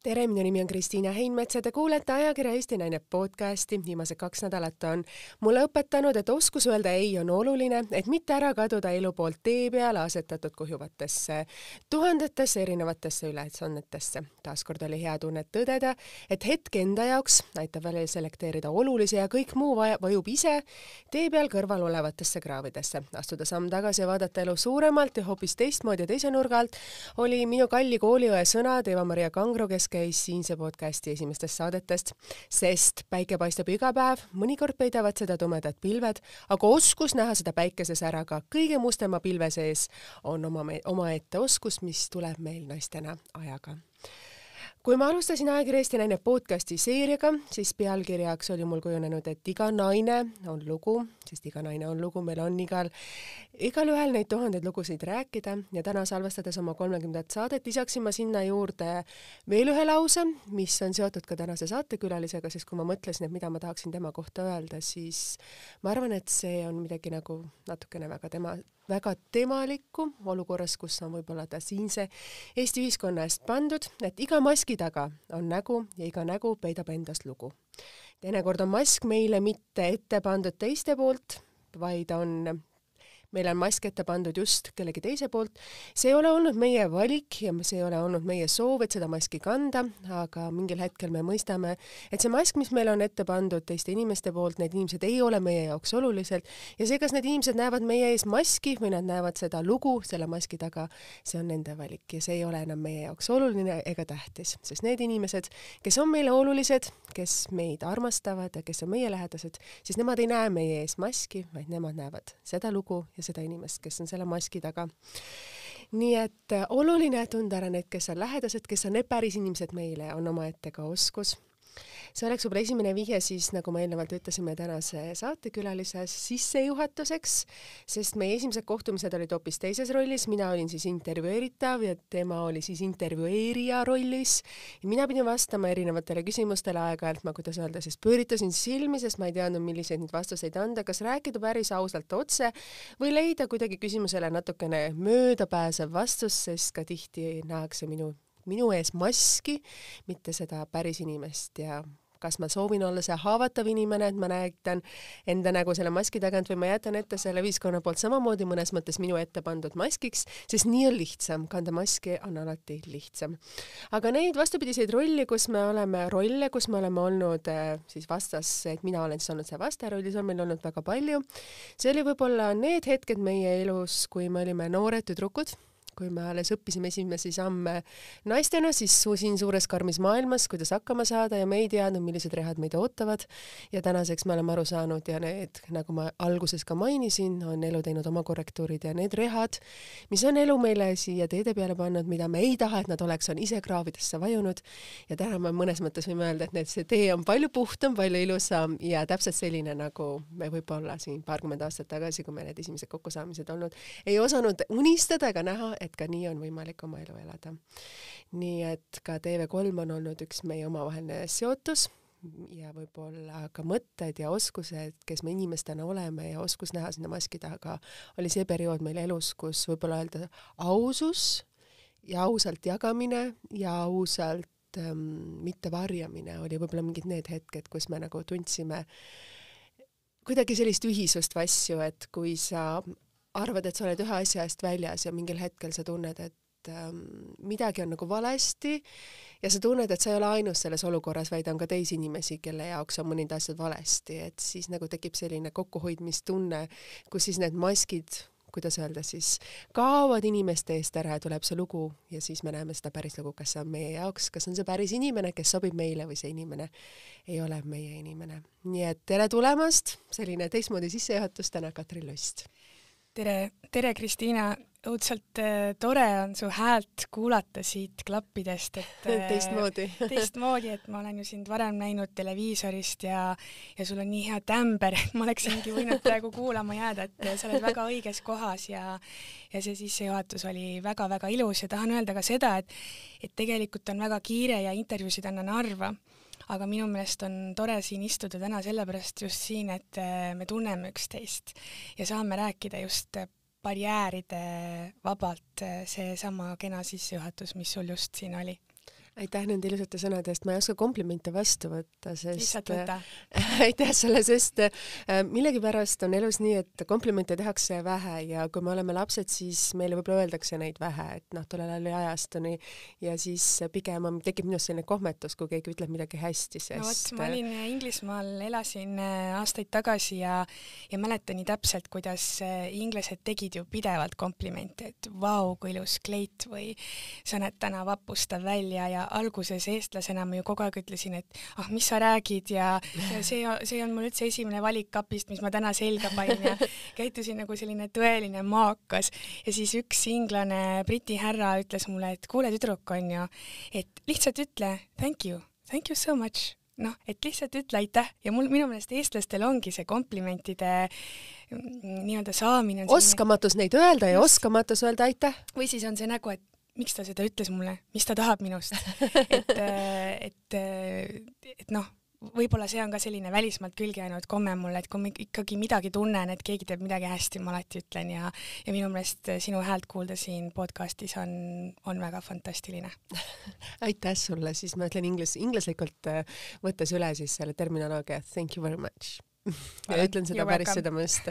tere, minu nimi on Kristiina Heinmets ja te kuulete ajakirja Eesti Naine podcasti. viimased kaks nädalat on mulle õpetanud, et oskus öelda ei on oluline, et mitte ära kaduda elu poolt tee peale asetatud kuhjuvatesse tuhandetesse erinevatesse ülesannetesse. taaskord oli hea tunnet tõdeda, et hetk enda jaoks aitab välja selekteerida olulise ja kõik muu vajub ise tee peal kõrval olevatesse kraavidesse. astuda samm tagasi ja vaadata elu suuremalt ja hoopis teistmoodi ja teise nurga alt oli minu kalli kooliõe sõnad Eva-Maria Kangro, kes käis siinse podcasti esimestest saadetest, sest päike paistab iga päev, mõnikord peidavad seda tumedad pilved, aga oskus näha seda päikesesära ka kõige mustema pilve sees on oma, omaette oskus, mis tuleb meil naistena ajaga kui ma alustasin ajakirja Eesti Naine podcasti seeriaga, siis pealkirjaks oli mul kujunenud, et iga naine on lugu, sest iga naine on lugu, meil on igal igalühel neid tuhandeid lugusid rääkida ja täna salvestades oma kolmekümnendat saadet lisaksin ma sinna juurde veel ühe lause, mis on seotud ka tänase saatekülalisega, sest kui ma mõtlesin, et mida ma tahaksin tema kohta öelda, siis ma arvan, et see on midagi nagu natukene väga tema, väga temalikku olukorras, kus on võib-olla ta siinse Eesti ühiskonna eest pandud, et iga maski taga on nägu ja iga nägu peidab endas lugu. teinekord on mask meile mitte ette pandud teiste poolt, vaid on meile on mask ette pandud just kellegi teise poolt. see ei ole olnud meie valik ja see ei ole olnud meie soov, et seda maski kanda, aga mingil hetkel me mõistame, et see mask, mis meile on ette pandud teiste inimeste poolt, need inimesed ei ole meie jaoks olulised ja see, kas need inimesed näevad meie ees maski või nad näevad seda lugu selle maski taga, see on nende valik ja see ei ole enam meie jaoks oluline ega tähtis, sest need inimesed, kes on meile olulised, kes meid armastavad ja kes on meie lähedased, siis nemad ei näe meie ees maski, vaid nemad näevad seda lugu ja ja seda inimest, kes on selle maski taga. nii et äh, oluline tunda ära need, kes on lähedased, kes on need päris inimesed meile, on omaette ka oskus see oleks võib-olla esimene vihje siis, nagu me eelnevalt ütlesime, tänase saatekülalise sissejuhatuseks, sest meie esimesed kohtumised olid hoopis teises rollis, mina olin siis intervjueeritav ja tema oli siis intervjueerija rollis. ja mina pidin vastama erinevatele küsimustele aeg-ajalt, ma kuidas öelda siis pööritasin silmi, sest ma ei teadnud, milliseid neid vastuseid anda, kas rääkida päris ausalt otse või leida kuidagi küsimusele natukene möödapääsev vastus, sest ka tihti nähakse minu minu ees maski, mitte seda päris inimest ja kas ma soovin olla see haavatav inimene, et ma näitan enda nägu selle maski tagant või ma jätan ette selle ühiskonna poolt samamoodi mõnes mõttes minu ette pandud maskiks, sest nii on lihtsam, kanda maski on alati lihtsam. aga neid vastupidiseid rolli, kus me oleme, rolle, kus me oleme olnud äh, siis vastas, et mina olen siis olnud see vastaja rollis, on meil olnud väga palju. see oli võib-olla need hetked meie elus, kui me olime noored tüdrukud kui me alles õppisime esimesi samme naistena, siis siin suures karmis maailmas, kuidas hakkama saada ja me ei teadnud, millised rehad meid ootavad. ja tänaseks me oleme aru saanud ja need, nagu ma alguses ka mainisin, on elu teinud oma korrektuurid ja need rehad, mis on elu meile siia teede peale pannud, mida me ei taha, et nad oleks, on ise kraavidesse vajunud. ja täna me mõnes mõttes võime öelda, et need, see tee on palju puhtam, palju ilusam ja täpselt selline, nagu me võib-olla siin paarkümmend aastat tagasi, kui meil need esimesed kokkusaamised olnud, ei osanud unistada ega näha, et ka nii on võimalik oma elu elada. nii et ka TV3 on olnud üks meie omavaheline seotus ja võib-olla ka mõtted ja oskused, kes me inimestena oleme ja oskus näha sinna maski taha ka, oli see periood meil elus, kus võib-olla öelda ausus ja ausalt jagamine ja ausalt ähm, mitte varjamine oli võib-olla mingid need hetked, kus me nagu tundsime kuidagi sellist ühisust või asju, et kui sa arvad, et sa oled ühe asja eest väljas ja mingil hetkel sa tunned, et ähm, midagi on nagu valesti ja sa tunned, et sa ei ole ainus selles olukorras, vaid on ka teisi inimesi, kelle jaoks on mõned asjad valesti, et siis nagu tekib selline kokkuhoidmistunne, kus siis need maskid kuidas öelda siis, kaovad inimeste eest ära ja tuleb see lugu ja siis me näeme seda päris lugu, kas see on meie jaoks, kas on see päris inimene, kes sobib meile või see inimene ei ole meie inimene. nii et tere tulemast, selline teistmoodi sissejuhatus täna Katri Lust tere, tere, Kristiina, õudselt äh, tore on su häält kuulata siit klappidest, et äh, teistmoodi teistmoodi, et ma olen ju sind varem näinud televiisorist ja, ja sul on nii hea tämber, et ma oleksingi võinud praegu kuulama jääda, et äh, sa oled väga õiges kohas ja, ja see sissejuhatus oli väga-väga ilus ja tahan öelda ka seda, et, et tegelikult on väga kiire ja intervjuusid annan harva aga minu meelest on tore siin istuda täna sellepärast just siin, et äh, me tunneme üksteist ja saame rääkida just barjääride vabalt, äh, seesama kena sissejuhatus, mis sul just siin oli aitäh nende ilusate sõnade eest, ma ei oska komplimente vastu võtta, sest äh, aitäh sulle, sest äh, millegipärast on elus nii, et komplimente tehakse vähe ja kui me oleme lapsed, siis meile võib-olla öeldakse neid vähe, et noh, tollel ajal oli ajastuni ja siis pigem on, tekib minust selline kohmetus, kui keegi ütleb midagi hästi, sest no vot, ma äh, olin Inglismaal, elasin aastaid tagasi ja ja mäletan nii täpselt, kuidas inglased tegid ju pidevalt komplimente, et vau wow,, kui ilus kleit või sa näed täna vapustav välja ja ja alguses eestlasena ma ju kogu aeg ütlesin, et ah, mis sa räägid ja, ja see, see on mul üldse esimene valik kapist, mis ma täna selga panin ja käitusin nagu selline tõeline maakas. ja siis üks inglane briti härra ütles mulle, et kuule, tüdruk on ju, et lihtsalt ütle thank you, thank you so much noh, et lihtsalt ütle aitäh ja mul minu meelest eestlastel ongi see komplimentide mm, nii-öelda saamine. oskamatus selline... neid öelda ja Just. oskamatus öelda aitäh. või siis on see nägu, et miks ta seda ütles mulle, mis ta tahab minust. et, äh, et, äh, et noh, võib-olla see on ka selline välismaalt külge jäänud komme mulle, et kui ma ikkagi midagi tunnen, et keegi teeb midagi hästi, ma alati ütlen ja, ja minu meelest sinu häält kuulda siin podcastis on, on väga fantastiline aitäh sulle, siis ma ütlen inglis-, inglislikult äh, võttes üle siis selle terminoloogia thank you very much ja ütlen seda päris südamest,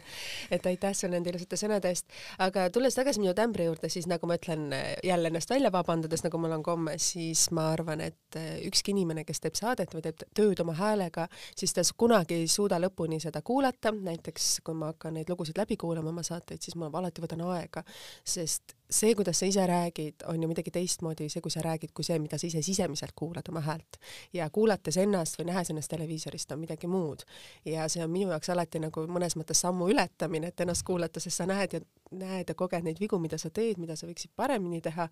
et aitäh sulle nende ilusate sõnade eest, aga tulles tagasi minu tämbri juurde, siis nagu ma ütlen jälle ennast välja vabandades, nagu mul on komme, siis ma arvan, et eh, ükski inimene, kes teeb saadet või teeb tööd oma häälega, siis ta kunagi ei suuda lõpuni seda kuulata, näiteks kui ma hakkan neid lugusid läbi kuulama, oma saateid, siis ma alati võtan aega, sest see, kuidas sa ise räägid, on ju midagi teistmoodi see, kui sa räägid, kui see, mida sa ise sisemiselt kuulad oma häält. ja kuulates ennast või nähes ennast televiisorist on midagi muud. ja see on minu jaoks alati nagu mõnes mõttes sammu ületamine, et ennast kuulata, sest sa näed ja näed ja koged neid vigu, mida sa teed, mida sa võiksid paremini teha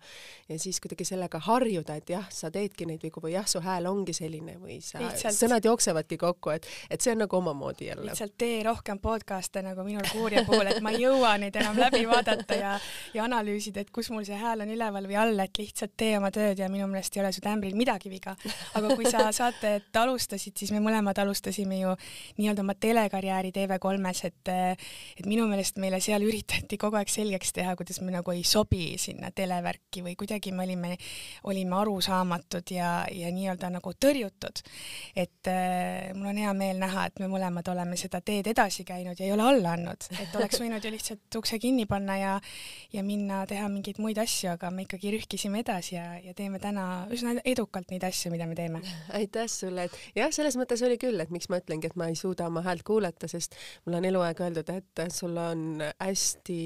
ja siis kuidagi sellega harjuda, et jah, sa teedki neid vigu või jah, su hääl ongi selline või sa, sõnad jooksevadki kokku, et, et see on nagu omamoodi jälle. lihtsalt tee rohkem podcast'e nagu minul kuurja puhul, et ma ei jõua neid enam läbi vaadata ja, ja analüüsida küsisid, et kus mul see hääl on üleval või all, et lihtsalt tee oma tööd ja minu meelest ei ole su tämbril midagi viga. aga kui sa saatejuht alustasid, siis me mõlemad alustasime ju nii-öelda oma telekarjääri TV3-s, et et minu meelest meile seal üritati kogu aeg selgeks teha, kuidas me nagu ei sobi sinna televärki või kuidagi me olime, olime arusaamatud ja, ja nii-öelda nagu tõrjutud. et äh, mul on hea meel näha, et me mõlemad oleme seda teed edasi käinud ja ei ole alla andnud, et oleks võinud ju lihtsalt ukse kinni panna ja ja minna teha teha mingeid muid asju, aga me ikkagi rühkisime edasi ja, ja teeme täna üsna edukalt neid asju, mida me teeme. aitäh sulle, et jah, selles mõttes oli küll, et miks ma ütlengi, et ma ei suuda oma häält kuulata, sest mul on eluaeg öeldud, et sul on hästi,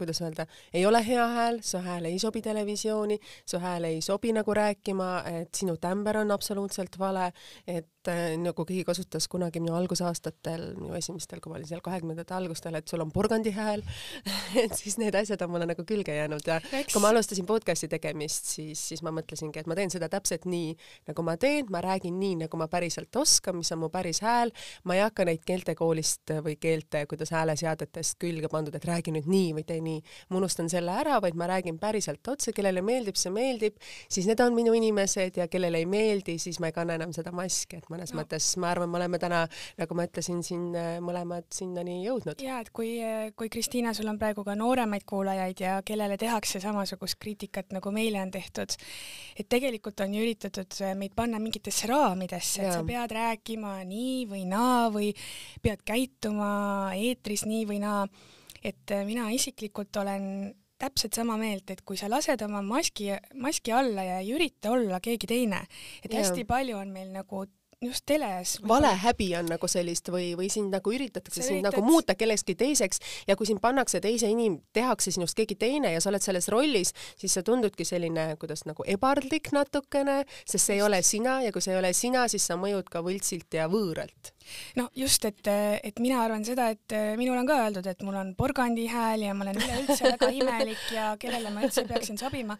kuidas öelda, ei ole hea hääl, su hääl ei sobi televisiooni, su hääl ei sobi nagu rääkima, et sinu tämber on absoluutselt vale, et et äh, nagu keegi kasutas kunagi minu algusaastatel, minu esimestel, kui ma olin seal kahekümnendate algustel, et sul on porgandi hääl et siis need asjad on mulle nagu külge jäänud ja Eks. kui ma alustasin podcast'i tegemist, siis, siis ma mõtlesingi, et ma teen seda täpselt nii, nagu ma teen, ma räägin nii, nagu ma päriselt oskan, mis on mu päris hääl, ma ei hakka neid keeltekoolist või keelte, kuidas hääleseadetest külge pandud, et räägi nüüd nii või tee nii, ma unustan selle ära, vaid ma räägin päriselt otse, kellele meeldib, see meeldib, siis need on minu inimesed ja kellele ei meeldi, siis ma ei kanna enam seda maski, et ma mõnes no. mõttes ma arvan, me oleme täna, nagu ma ütlesin, siin äh, mõlemad sinnani jõudnud. ja et kui, äh, kui Kristiina, sul on praegu ka nooremaid kuulajaid ja kellele tehakse samasugust kriitikat, nagu meile on tehtud, et tegelikult on ju üritatud äh, meid panna mingitesse raamidesse, et sa pead rääkima nii või naa või pead käituma eetris nii või naa. et mina isiklikult olen täpselt sama meelt, et kui sa lased oma maski, maski alla ja ei ürita olla keegi teine, et hästi palju on meil nagu just teles. valehäbi on nagu sellist või, või sind nagu üritatakse sind nagu üritad... nagu muuta kellekski teiseks ja kui sind pannakse teise inim-, tehakse sinust keegi teine ja sa oled selles rollis, siis sa tundudki selline, kuidas nagu ebardlik natukene, sest see ei ole sina ja kui see ei ole sina, siis sa mõjud ka võltsilt ja võõralt no just, et, et mina arvan seda, et äh, minul on ka öeldud, et mul on porgandi hääl ja ma olen üleüldse väga imelik ja kellele ma üldse peaksin sobima.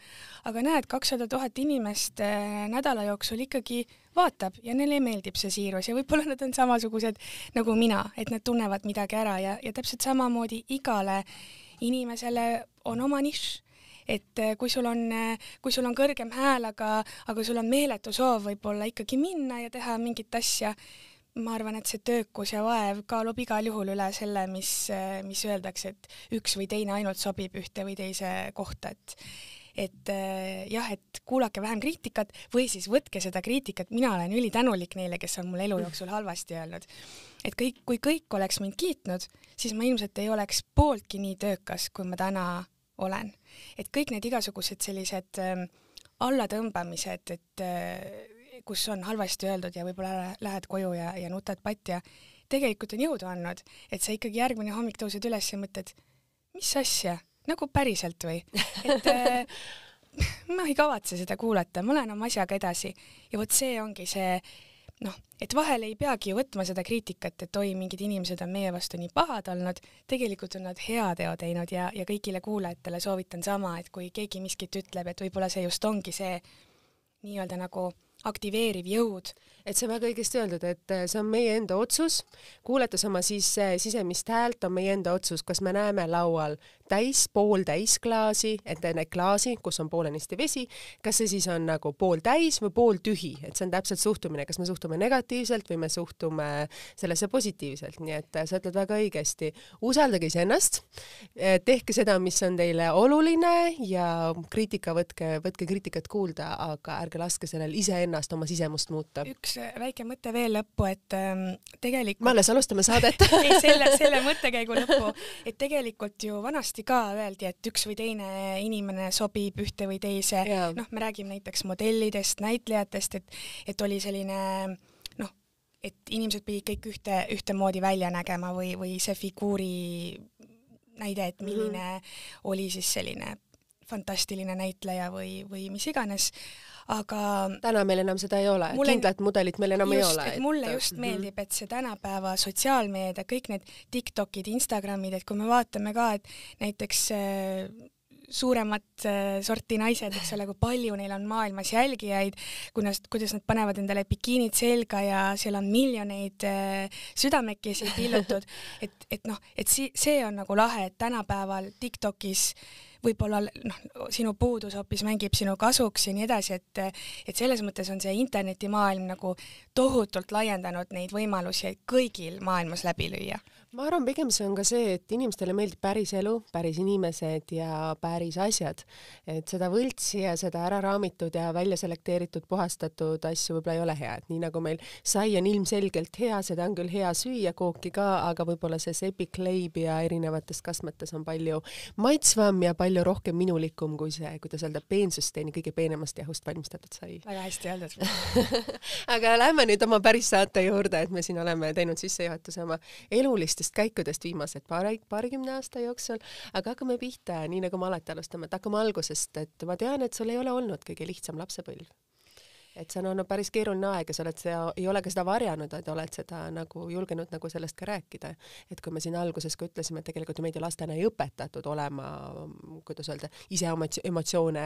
aga näed, kakssada tuhat inimest äh, nädala jooksul ikkagi vaatab ja neile meeldib see siirus ja võib-olla nad on samasugused nagu mina, et nad tunnevad midagi ära ja, ja täpselt samamoodi igale inimesele on oma nišš et äh, kui sul on, kui sul on kõrgem hääl, aga, aga sul on meeletu soov võib-olla ikkagi minna ja teha mingit asja, ma arvan, et see töökus ja vaev kaalub igal juhul üle selle, mis, mis öeldakse, et üks või teine ainult sobib ühte või teise kohta, et et eh, jah, et kuulake vähem kriitikat või siis võtke seda kriitikat, mina olen ülitänulik neile, kes on mulle elu jooksul halvasti öelnud. et kõik, kui kõik oleks mind kiitnud, siis ma ilmselt ei oleks pooltki nii töökas, kui ma täna olen. et kõik need igasugused sellised äh, allatõmbamised, et äh, kus on halvasti öeldud ja võib-olla lähed koju ja, ja nutad patja, tegelikult on jõudu andnud, et sa ikkagi järgmine hommik tõused üles ja mõtled, mis asja, nagu päriselt või, et äh, ma ei kavatse seda kuulata, ma lähen oma asjaga edasi ja vot see ongi see noh, et vahel ei peagi ju võtma seda kriitikat, et oi, mingid inimesed on meie vastu nii pahad olnud, tegelikult on nad hea teo teinud ja, ja kõigile kuulajatele soovitan sama, et kui keegi miskit ütleb, et võib-olla see just ongi see nii-öelda nagu aktiveeriv jõud et see on väga õigesti öeldud, et äh, see on meie enda otsus, kuulates oma siis äh, sisemist häält, on meie enda otsus, kas me näeme laual täis, pooltäis klaasi, et enne klaasi, kus on poolenisti vesi, kas see siis on nagu pooltäis või pooltühi, et see on täpselt suhtumine, kas me suhtume negatiivselt või me suhtume sellesse positiivselt, nii et äh, sa ütled väga õigesti, usaldage iseennast, tehke seda, mis on teile oluline ja kriitika võtke, võtke kriitikat kuulda, aga ärge laske sellel iseennast oma sisemust muuta. üks üks äh, väike mõte veel lõppu, et ähm, tegelikult me alles alustame saadet ei, selle, selle mõttekäigu lõppu, et tegelikult ju vanasti ka öeldi, et üks või teine inimene sobib ühte või teise, noh, me räägime näiteks modellidest, näitlejatest, et, et oli selline noh, et inimesed pidid kõik ühte, ühtemoodi välja nägema või, või see figuuri näide, et milline mm -hmm. oli siis selline fantastiline näitleja või, või mis iganes aga täna meil enam seda ei ole, kindlat en... mudelit meil enam just, ei ole. Et... mulle just mhm. meeldib, et see tänapäeva sotsiaalmeedia, kõik need Tiktokid, Instagramid, et kui me vaatame ka, et näiteks äh, suuremat äh, sorti naised, eks ole, kui palju neil on maailmas jälgijaid, kuidas, kuidas nad panevad endale bikiinid selga ja seal on miljoneid äh, südamekesi pillutud, et, et noh, et si-, see on nagu lahe, et tänapäeval Tiktokis äh, võib-olla noh, sinu puudus hoopis mängib sinu kasuks ja nii edasi, et et selles mõttes on see internetimaailm nagu tohutult laiendanud neid võimalusi kõigil maailmas läbi lüüa ma arvan, pigem see on ka see, et inimestele meeldib päris elu, päris inimesed ja päris asjad. et seda võltsi ja seda ära raamitud ja välja selekteeritud, puhastatud asju võib-olla ei ole hea, et nii nagu meil sai on ilmselgelt hea, seda on küll hea süüa, kooki ka, aga võib-olla see sepikleib ja erinevates kastmetes on palju maitsvam ja palju rohkem minulikum kui see, kuidas öelda, peensusteeni kõige peenemast jahust valmistatud sai. väga hästi öeldud aga lähme nüüd oma päris saate juurde, et me siin oleme teinud sissejuhatuse oma eluliste ajutistest käikudest viimased paari, paarikümne aasta jooksul, aga hakkame pihta, nii nagu me alati alustame, et hakkame algusest, et ma tean, et sul ei ole olnud kõige lihtsam lapsepõlv et see on olnud päris keeruline aeg ja sa oled, sa ei ole ka seda varjanud, vaid oled seda nagu julgenud nagu sellest ka rääkida. et kui me siin alguses ka ütlesime, et tegelikult ju meid ju lastena ei õpetatud olema, kuidas öelda, ise oma emotsioone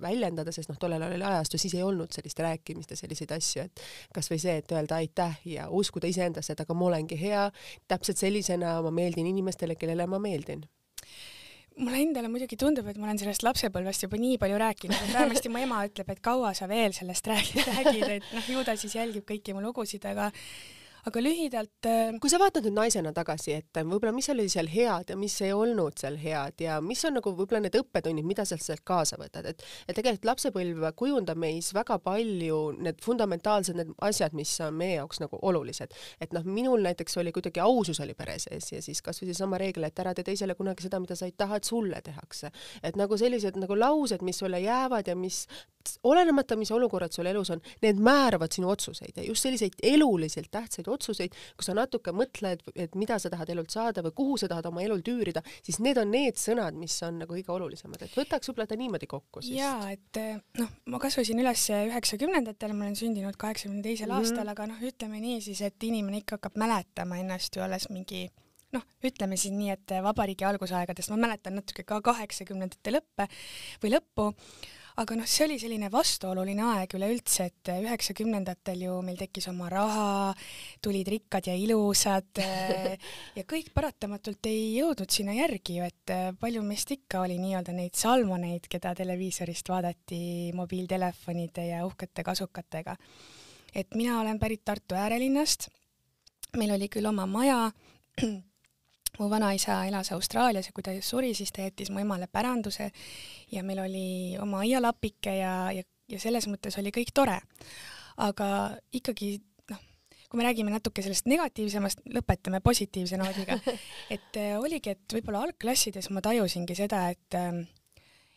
väljendada, sest noh, tollel ajal oli ajastus, siis ei olnud sellist rääkimist ja selliseid asju, et kasvõi see, et öelda aitäh ja uskuda iseendasse, et aga ma olengi hea, täpselt sellisena ma meeldin inimestele, kellele ma meeldin mulle endale muidugi tundub, et ma olen sellest lapsepõlvest juba nii palju rääkinud, et vähemasti mu ema ütleb, et kaua sa veel sellest räägid, räägid, et noh, ju ta siis jälgib kõiki mu lugusid, aga aga lühidalt. Äh, kui sa vaatad nüüd naisena tagasi, et äh, võib-olla, mis oli seal head ja mis ei olnud seal head ja mis on nagu võib-olla need õppetunnid, mida sa sealt kaasa võtad, et, et tegelikult lapsepõlv kujundab meis väga palju need fundamentaalsed need asjad, mis on meie jaoks nagu olulised. et noh, minul näiteks oli kuidagi ausus oli pere sees ja siis kasvõi seesama reegel, et ära tee teisele kunagi seda, mida sa ei taha, et sulle tehakse. et nagu sellised nagu laused, mis sulle jäävad ja mis olenemata, mis olukorrad sul elus on, need määravad sinu otsuseid ja just selliseid eluliselt tähtsaid otsuseid, kui sa natuke mõtled, et mida sa tahad elult saada või kuhu sa tahad oma elul tüürida, siis need on need sõnad, mis on nagu kõige olulisemad, et võtaks võib-olla ta niimoodi kokku siis. jaa, et eh, noh, ma kasvasin üles üheksakümnendatel, ma olen sündinud kaheksakümne teisel mm -hmm. aastal, aga noh, ütleme nii siis, et inimene ikka hakkab mäletama ennast ju alles mingi noh, ütleme siis nii, et vabariigi algusaegadest ma mäletan natuke ka kaheksakümnendate lõppe või lõppu, aga noh, see oli selline vastuoluline aeg üleüldse, et üheksakümnendatel ju meil tekkis oma raha, tulid rikkad ja ilusad ja kõik paratamatult ei jõudnud sinna järgi ju, et palju meist ikka oli nii-öelda neid salmoneid, keda televiisorist vaadati mobiiltelefonide ja uhkete kasukatega. et mina olen pärit Tartu äärelinnast, meil oli küll oma maja, mu vanaisa elas Austraalias ja kui ta suri, siis ta jättis mu emale päranduse ja meil oli oma aialapike ja, ja, ja selles mõttes oli kõik tore. aga ikkagi noh, kui me räägime natuke sellest negatiivsemast, lõpetame positiivse noodiga. et äh, oligi, et võib-olla algklassides ma tajusingi seda, et äh,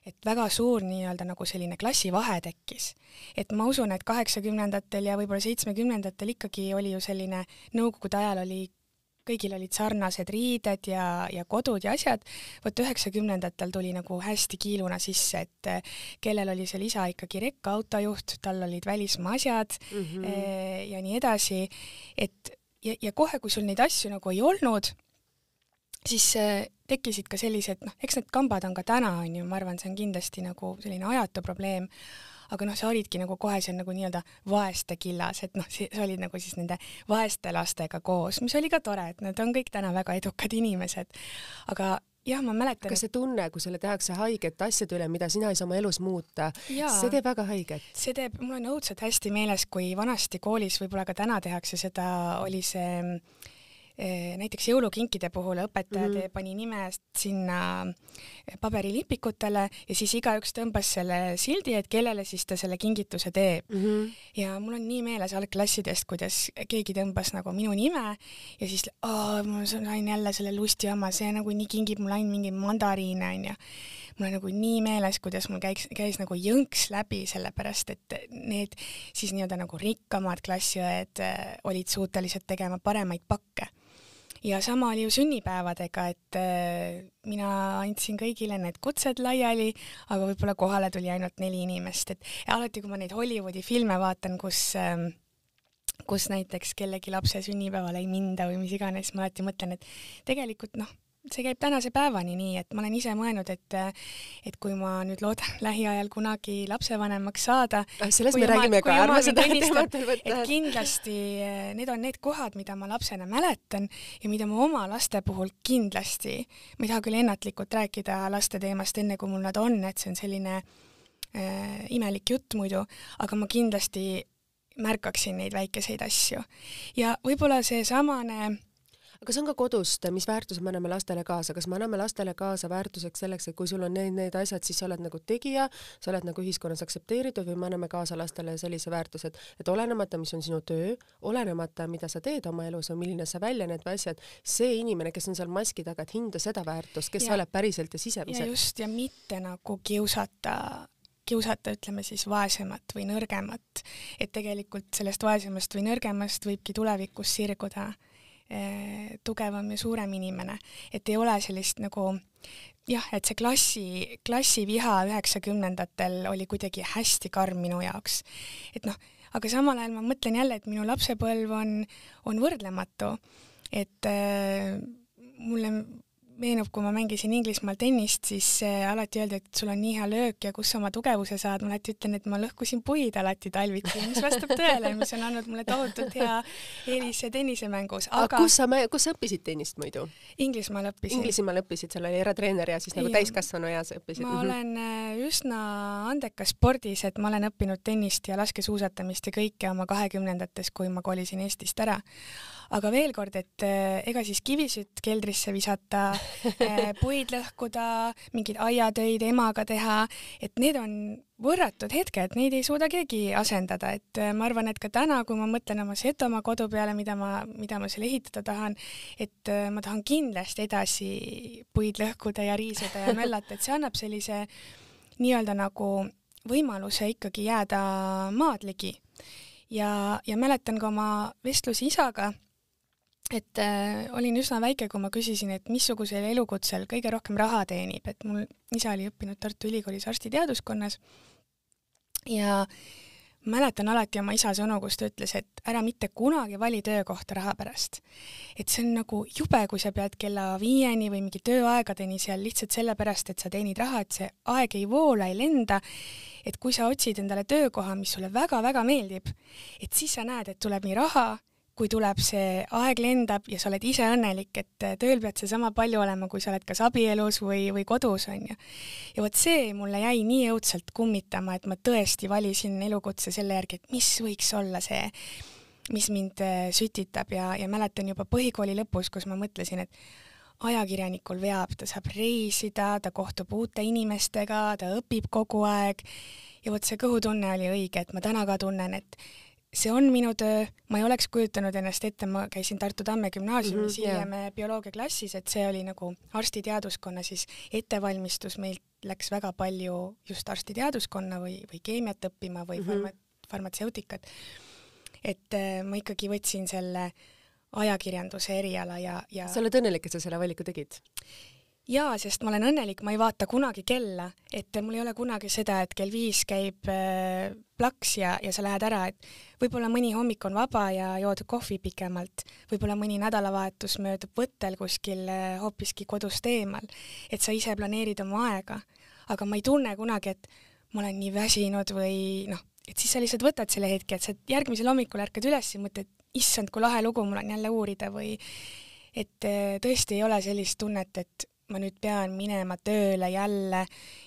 et väga suur nii-öelda nagu selline klassivahe tekkis. et ma usun, et kaheksakümnendatel ja võib-olla seitsmekümnendatel ikkagi oli ju selline, nõukogude ajal oli kõigil olid sarnased riided ja, ja kodud ja asjad, vot üheksakümnendatel tuli nagu hästi kiiluna sisse, et eh, kellel oli seal isa ikkagi rekkaautojuht, tal olid välismaa asjad mm -hmm. ja nii edasi, et ja, ja kohe, kui sul neid asju nagu ei olnud, siis eh, tekkisid ka sellised, noh, eks need kambad on ka täna, on ju, ma arvan, see on kindlasti nagu selline ajatu probleem, aga noh, sa olidki nagu kohe seal nagu nii-öelda vaeste killas, et noh, sa olid nagu siis nende vaeste lastega koos, mis oli ka tore, et nad on kõik täna väga edukad inimesed. aga jah, ma mäletan. kas see tunne, kui sulle tehakse haiget asjade üle, mida sina ei saa oma elus muuta, see teeb väga haiget? see teeb, mul on õudselt hästi meeles, kui vanasti koolis, võib-olla ka täna tehakse seda, oli see Eh, näiteks jõulukinkide puhul õpetaja mm -hmm. pani nime eest sinna paberilipikutele ja siis igaüks tõmbas selle sildi, et kellele siis ta selle kingituse teeb mm. -hmm. ja mul on nii meeles algklassidest, kuidas keegi tõmbas nagu minu nime ja siis ma sain jälle selle lusti oma, see nagunii kingib mulle ainult mingeid mandariine onju mul on nagu nii meeles, kuidas mul käiks, käis nagu jõnks läbi, sellepärast et need siis nii-öelda nagu rikkamad klassiõed äh, olid suutelised tegema paremaid pakke. ja sama oli ju sünnipäevadega, et äh, mina andsin kõigile need kutsed laiali, aga võib-olla kohale tuli ainult neli inimest, et alati, kui ma neid Hollywoodi filme vaatan, kus äh, kus näiteks kellegi lapse sünnipäevale ei minda või mis iganes, ma alati mõtlen, et tegelikult noh, see käib tänase päevani nii, et ma olen ise mõelnud, et et kui ma nüüd loodan lähiajal kunagi lapsevanemaks saada ah,, sellest me räägime ma, ka, ärme seda teemat võta. et kindlasti eh, need on need kohad, mida ma lapsena mäletan ja mida ma oma laste puhul kindlasti, ma ei taha küll ennatlikult rääkida laste teemast enne, kui mul nad on, et see on selline äh, imelik jutt muidu, aga ma kindlasti märkaksin neid väikeseid asju. ja võib-olla seesamane äh, aga see on ka kodust, mis väärtused me anname lastele kaasa, kas me anname lastele kaasa väärtuseks selleks, et kui sul on need, need asjad, siis sa oled nagu tegija, sa oled nagu ühiskonnas aktsepteeritud või me anname kaasa lastele sellise väärtuse, et, et olenemata, mis on sinu töö, olenemata, mida sa teed oma elus või milline sa väljened või asjad, see inimene, kes on seal maski taga, et hinda seda väärtust, kes ja, sa oled päriselt ja sisemiselt. just, ja mitte nagu kiusata kiusata, ütleme siis vaesemat või nõrgemat, et tegelikult sellest vaesemast või nõrgemast võibki tulevikus sirguda äh, Eh, tugevam ja suurem inimene, et ei ole sellist nagu jah, et see klassi, klassiviha üheksakümnendatel oli kuidagi hästi karm minu jaoks. et noh, aga samal ajal ma mõtlen jälle, et minu lapsepõlv on, on võrdlematu, et äh, mulle meenub, kui ma mängisin Inglismaal tennist, siis eh, alati öeldi, et sul on nii hea löök ja kus sa oma tugevuse saad, ma alati ütlen, et ma lõhkusin puid alati talviti, mis vastab tõele, mis on andnud mulle tohutult hea eelise tennisemängus. aga A, kus sa, kus sa õppisid tennist muidu? Inglismaal õppisin. Inglismaal õppisid, sul oli eratreener ja siis nagu täiskasvanu eas õppisid? ma mm -hmm. olen eh, üsna andekas spordis, et ma olen õppinud tennist ja laskesuusatamist ja kõike oma kahekümnendates, kui ma kolisin Eestist ära aga veel kord, et eh, ega siis kivisütt keldrisse visata, eh, puid lõhkuda, mingeid aiatöid emaga teha, et need on võrratud hetked, neid ei suuda keegi asendada, et eh, ma arvan, et ka täna, kui ma mõtlen oma Setomaa kodu peale, mida ma, mida ma seal ehitada tahan, et ma tahan kindlasti edasi puid lõhkuda ja riisuda ja möllata, et see annab sellise nii-öelda nagu võimaluse ikkagi jääda maad ligi. ja, ja mäletan ka oma vestlusi isaga et äh, olin üsna väike, kui ma küsisin, et missugusel elukutsel kõige rohkem raha teenib, et mul isa oli õppinud Tartu Ülikoolis arstiteaduskonnas ja mäletan alati oma isa sõnu, kus ta ütles, et ära mitte kunagi vali töökohta raha pärast. et see on nagu jube, kui sa pead kella viieni või mingi tööaegadeni seal lihtsalt sellepärast, et sa teenid raha, et see aeg ei voola, ei lenda et kui sa otsid endale töökoha, mis sulle väga-väga meeldib, et siis sa näed, et tuleb nii raha kui tuleb see aeg lendab ja sa oled ise õnnelik, et äh, tööl pead sa sama palju olema, kui sa oled kas abielus või, või kodus, on ju. ja vot see mulle jäi nii õudselt kummitama, et ma tõesti valisin elukutse selle järgi, et mis võiks olla see, mis mind äh, sütitab ja, ja mäletan juba põhikooli lõpus, kus ma mõtlesin, et ajakirjanikul veab, ta saab reisida, ta kohtub uute inimestega, ta õpib kogu aeg ja vot see kõhutunne oli õige, et ma täna ka tunnen, et see on minu töö, ma ei oleks kujutanud ennast ette, ma käisin Tartu Tamme gümnaasiumis mm -hmm, hiljem yeah. Äh, bioloogiaklassis, et see oli nagu arstiteaduskonna siis ettevalmistus, meil läks väga palju just arstiteaduskonna või, või keemiat õppima või mm -hmm. farma-, farmatseutikat. et äh, ma ikkagi võtsin selle ajakirjanduse eriala ja, ja sa oled õnnelik, et sa selle valiku tegid? jaa, sest ma olen õnnelik, ma ei vaata kunagi kella, et mul ei ole kunagi seda, et kell viis käib äh, plaks ja, ja sa lähed ära, et võib-olla mõni hommik on vaba ja jood kohvi pikemalt, võib-olla mõni nädalavahetus möödub võttel kuskil äh, hoopiski kodust eemal, et sa ise planeerid oma aega, aga ma ei tunne kunagi, et ma olen nii väsinud või noh, et siis sa lihtsalt võtad selle hetke, et sa järgmisel hommikul ärkad üles ja mõtled, issand, kui lahe lugu mul on jälle uurida või et äh, tõesti ei ole sellist tunnet, et ma nüüd pean minema tööle jälle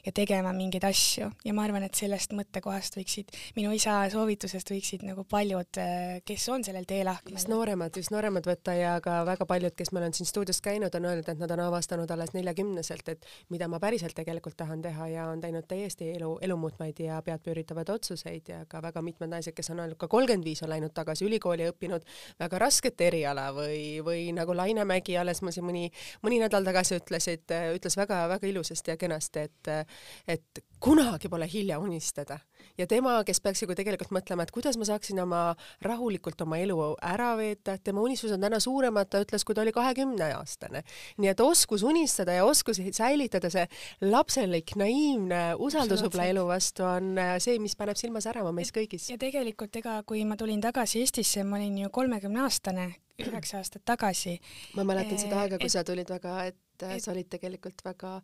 ja tegema mingeid asju ja ma arvan, et sellest mõttekohast võiksid, minu isa soovitusest võiksid nagu paljud, äh, kes on sellel teelahkmel. just nooremad, just nooremad võtta ja ka väga paljud, kes meil on siin stuudios käinud, on öelnud, et nad on avastanud alles neljakümneselt, et mida ma päriselt tegelikult tahan teha ja on teinud täiesti elu, elumuutvaid ja peadpööritavaid otsuseid ja ka väga mitmed naised, kes on olnud ka kolmkümmend viis on läinud tagasi ülikooli õppinud väga rasket eriala või, või nagu Lainemägi alles mõni, mõni nädal tagasi ütles, Alfred äh, ütles väga-väga ilusasti ja kenasti, et, äh, et kunagi pole hilja unistada ja tema, kes peaks nagu tegelikult mõtlema, et kuidas ma saaksin oma rahulikult oma elu ära veeta, tema unistused on täna suuremad, ta ütles, kui ta oli kahekümneaastane. nii et oskus unistada ja oskus säilitada see lapselik naiivne usaldus võib-olla elu vastu on äh, see, mis paneb silma särama meis kõigis. ja tegelikult ega kui ma tulin tagasi Eestisse, ma olin ju kolmekümneaastane, üheksa aastat tagasi. ma mäletan seda eh, aega, kui et... sa tulid väga, et et äh, sa olid tegelikult väga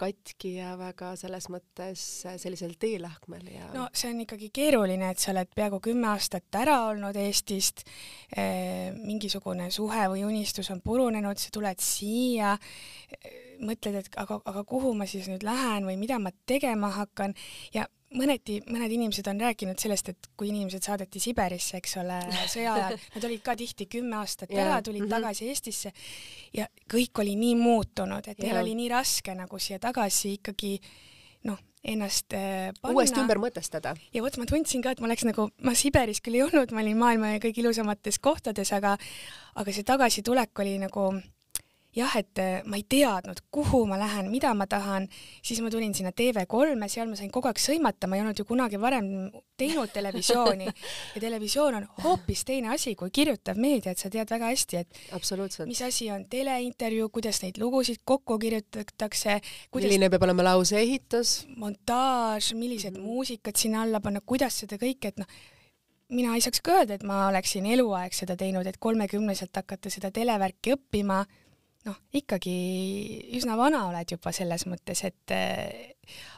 katki ja väga selles mõttes äh, sellisel teelahkmel ja no see on ikkagi keeruline, et sa oled peaaegu kümme aastat ära olnud Eestist, äh, mingisugune suhe või unistus on purunenud, sa tuled siia, mõtled, et aga, aga kuhu ma siis nüüd lähen või mida ma tegema hakkan ja mõneti, mõned inimesed on rääkinud sellest, et kui inimesed saadeti Siberisse, eks ole, sõja ajal, nad olid ka tihti kümme aastat ära, tulid mm -hmm. tagasi Eestisse ja kõik oli nii muutunud, et neil oli nii raske nagu siia tagasi ikkagi noh, ennast eh, panna. uuesti ümber mõtestada. ja vot ma tundsin ka, et ma oleks nagu, ma Siberis küll ei olnud, ma olin maailma kõige ilusamates kohtades, aga aga see tagasitulek oli nagu jah, et äh, ma ei teadnud, kuhu ma lähen, mida ma tahan, siis ma tulin sinna TV3-e, seal ma sain kogu aeg sõimata, ma ei olnud ju kunagi varem teinud televisiooni ja televisioon on hoopis teine asi kui kirjutav meedia, et sa tead väga hästi, et mis asi on teleintervjuu, kuidas neid lugusid kokku kirjutatakse kuidas.... milline peab olema lauseehitus. montaaž, millised mm -hmm. muusikad sinna alla panna, kuidas seda kõike, et noh, mina ei saaks ka öelda, et ma oleksin eluaeg seda teinud, et kolmekümneselt hakata seda televärki õppima noh, ikkagi üsna vana oled juba selles mõttes, et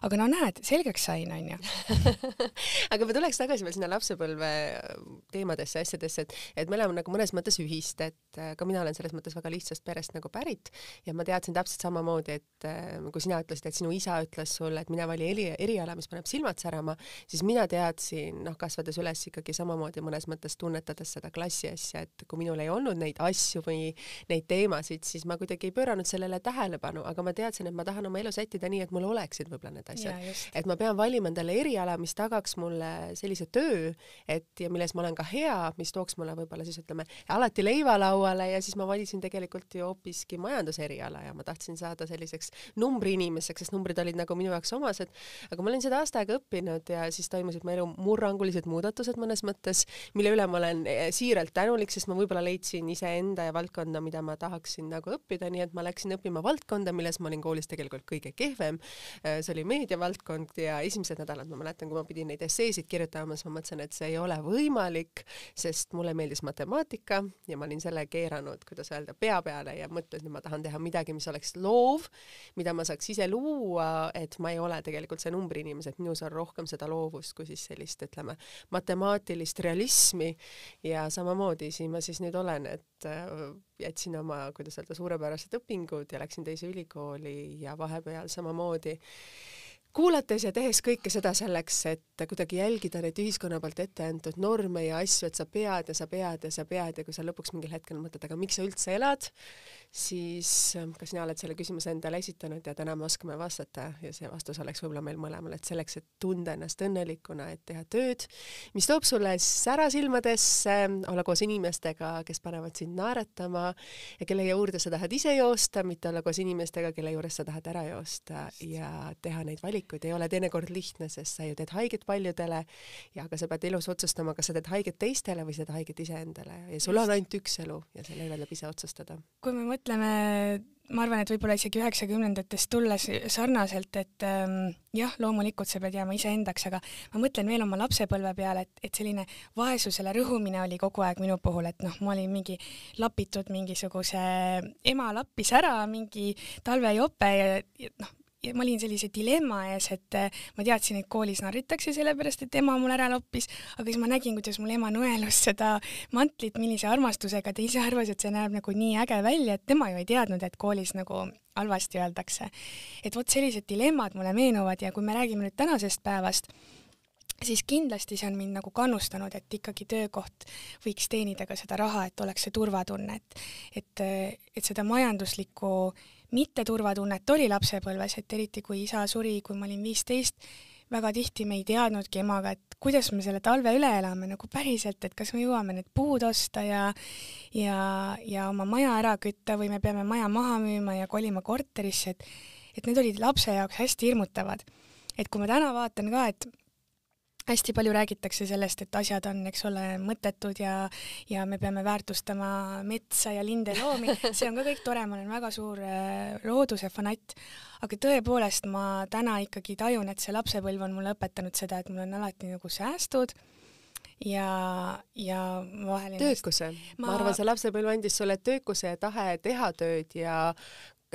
aga no näed, selgeks sain, onju. aga ma tuleks tagasi veel sinna lapsepõlve äh, teemadesse, asjadesse, et, et me oleme nagu mõnes mõttes ühist, et äh, ka mina olen selles mõttes väga lihtsast perest nagu pärit ja ma teadsin täpselt samamoodi, et äh, kui sina ütlesid, et sinu isa ütles sulle, et mine vali eri, eriala, mis paneb silmad särama, siis mina teadsin, noh, kasvades üles ikkagi samamoodi mõnes mõttes tunnetades seda klassi asja, et kui minul ei olnud neid asju või neid teemasid, siis ma kuidagi ei pööranud sellele tähelepanu, aga ma teadsin, et ma tahan oma elu sättida nii, et mul oleksid võib-olla need asjad. et ma pean valima endale eriala, mis tagaks mulle sellise töö, et ja milles ma olen ka hea, mis tooks mulle võib-olla siis ütleme alati leiva lauale ja siis ma valisin tegelikult ju hoopiski majanduseriala ja ma tahtsin saada selliseks numbriinimeseks, sest numbrid olid nagu minu jaoks omased. aga ma olin seda aasta aega õppinud ja siis toimusid mu elu murrangulised muudatused mõnes mõttes, mille üle ma olen eh, siiralt tänulik, sest ma võib-olla leidsin iseenda ja valdkonda, mida ma tahaksin nagu õppida, nii et ma läksin õppima valdkonda, milles ma olin koolis tegelikult kõige kehvem. Eh, see oli meediavaldkond ja esimesed nädalad ma mäletan, kui ma pidin neid esseesid kirjutama, siis ma mõtlesin, et see ei ole võimalik, sest mulle meeldis matemaatika ja ma olin selle keeranud, kuidas öelda, pea peale ja mõtlesin, et ma tahan teha midagi, mis oleks loov, mida ma saaks ise luua, et ma ei ole tegelikult see numbriinimene, et minus on rohkem seda loovust kui siis sellist, ütleme, matemaatilist realismi ja samamoodi siin ma siis nüüd olen, et äh, jätsin oma, kuidas öelda, suurepärased õpingud ja läksin teise ülikooli ja vahepeal samamoodi kuulates ja tehes kõike seda selleks, et kuidagi jälgida neid ühiskonna poolt ette antud norme ja asju, et sa pead ja sa pead ja sa pead ja kui sa lõpuks mingil hetkel mõtled, aga miks sa üldse elad, siis ähm, ka sina oled selle küsimuse endale esitanud ja täna me oskame vastata ja see vastus oleks võib-olla meil mõlemal, et selleks, et tunda ennast õnnelikuna, et teha tööd, mis toob sulle sära silmadesse, olla koos inimestega, kes panevad sind naeratama ja kelle juurde sa tahad ise joosta, mitte olla koos inimestega, kelle juures sa tahad ära joosta ja teha neid valikuid ei ole teinekord lihtne, sest sa ju teed haiget paljudele ja aga sa pead elus otsustama, kas sa teed haiget teistele või sa teed haiget iseendale ja sul on ainult üks elu ja selle üle tuleb ise otsustada. kui me mõtleme ütleme, ma arvan, et võib-olla isegi üheksakümnendatest tulles sarnaselt, et ähm, jah, loomulikult sa pead jääma iseendaks, aga ma mõtlen veel oma lapsepõlve peale, et, et selline vaesusele rõhumine oli kogu aeg minu puhul, et noh, ma olin mingi lapitud mingisuguse, ema lappis ära mingi talvejope ja, ja noh, ja ma olin sellise dilemma ees, et äh, ma teadsin, et koolis narritakse sellepärast, et ema mul ära loppis, aga siis ma nägin, kuidas mul ema nõelus seda mantlit, millise armastusega ta ise arvas, et see näeb nagu nii äge välja, et tema ju ei teadnud, et koolis nagu halvasti öeldakse. et vot sellised dilemmad mulle meenuvad ja kui me räägime nüüd tänasest päevast, siis kindlasti see on mind nagu kannustanud, et ikkagi töökoht võiks teenida ka seda raha, et oleks see turvatunne, et et, et seda majanduslikku äh, mitteturvatunnet oli lapsepõlves, et eriti kui isa suri, kui ma olin viisteist, väga tihti me ei teadnudki emaga, et kuidas me selle talve üle elame nagu päriselt, et kas me jõuame need puud osta ja ja, ja oma maja ära kütta või me peame maja maha müüma ja kolima korterisse, et et need olid lapse jaoks hästi hirmutavad. et kui ma täna vaatan ka, et hästi palju räägitakse sellest, et asjad on, eks ole, mõttetud ja, ja me peame väärtustama metsa ja linde, loomi, see on ka kõik tore, ma olen väga suur äh, looduse fanatt, aga tõepoolest ma täna ikkagi tajun, et see lapsepõlv on mulle õpetanud seda, et mul on alati nagu säästud ja, ja vahel töökuse ma... ma arvan, see lapsepõlv andis sulle töökuse ja tahe teha tööd ja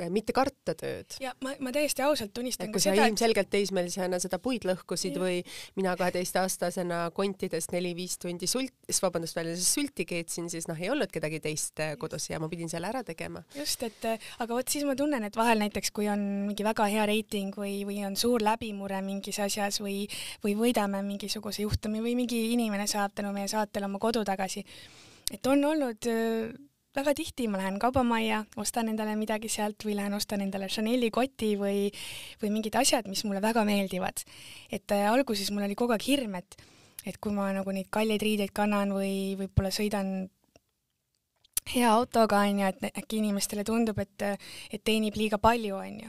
Äh, mitte karta tööd. ja ma, ma täiesti ausalt tunnistan et kui sa seda, ilmselgelt teismelisena seda puid lõhkusid ja. või mina kaheteistaastasena kontidest neli-viis tundi sult-, vabandust, väljas sülti keetsin, siis noh, ei olnud kedagi teist äh, kodus ja ma pidin selle ära tegema. just, et äh, aga vot siis ma tunnen, et vahel näiteks, kui on mingi väga hea reiting või, või on suur läbimure mingis asjas või, või võidame mingisuguse juhtumi või mingi inimene saab tänu meie saatele oma kodu tagasi, et on olnud väga tihti ma lähen kaubamajja, ostan endale midagi sealt või lähen ostan endale Chanel'i koti või, või mingid asjad, mis mulle väga meeldivad. et äh, alguses mul oli kogu aeg hirm, et, et kui ma nagu neid kalleid riideid kannan või võib-olla sõidan hea autoga, on ju, et äkki inimestele tundub, et, et teenib liiga palju, on ju.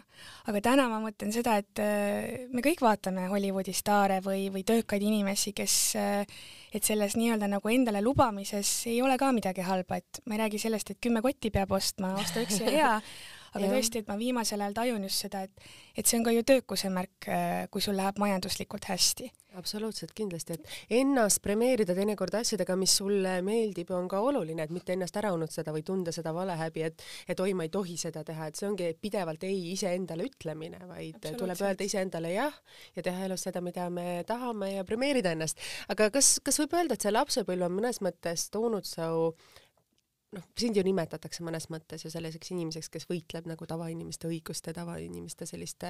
aga täna ma mõtlen seda, et äh, me kõik vaatame Hollywoodi staare või, või töökaid inimesi, kes, äh, et selles nii-öelda nagu endale lubamises ei ole ka midagi halba, et ma ei räägi sellest, et kümme kotti peab ostma, osta üks ja hea aga ja. tõesti, et ma viimasel ajal tajun just seda, et, et see on ka ju töökuse märk, äh, kui sul läheb majanduslikult hästi. absoluutselt, kindlasti, et ennast premeerida teinekord asjadega, mis sulle meeldib, on ka oluline, et mitte ennast ära unutseda või tunda seda valehäbi, et, et oi, ma ei tohi seda teha, et see ongi pidevalt ei iseendale ütlemine, vaid tuleb öelda iseendale jah ja teha elus seda, mida me tahame ja premeerida ennast. aga kas, kas võib öelda, et see lapsepõlv on mõnes mõttes toonud su noh, sind ju nimetatakse mõnes mõttes ju selliseks inimeseks, kes võitleb nagu tavainimeste õiguste, tavainimeste selliste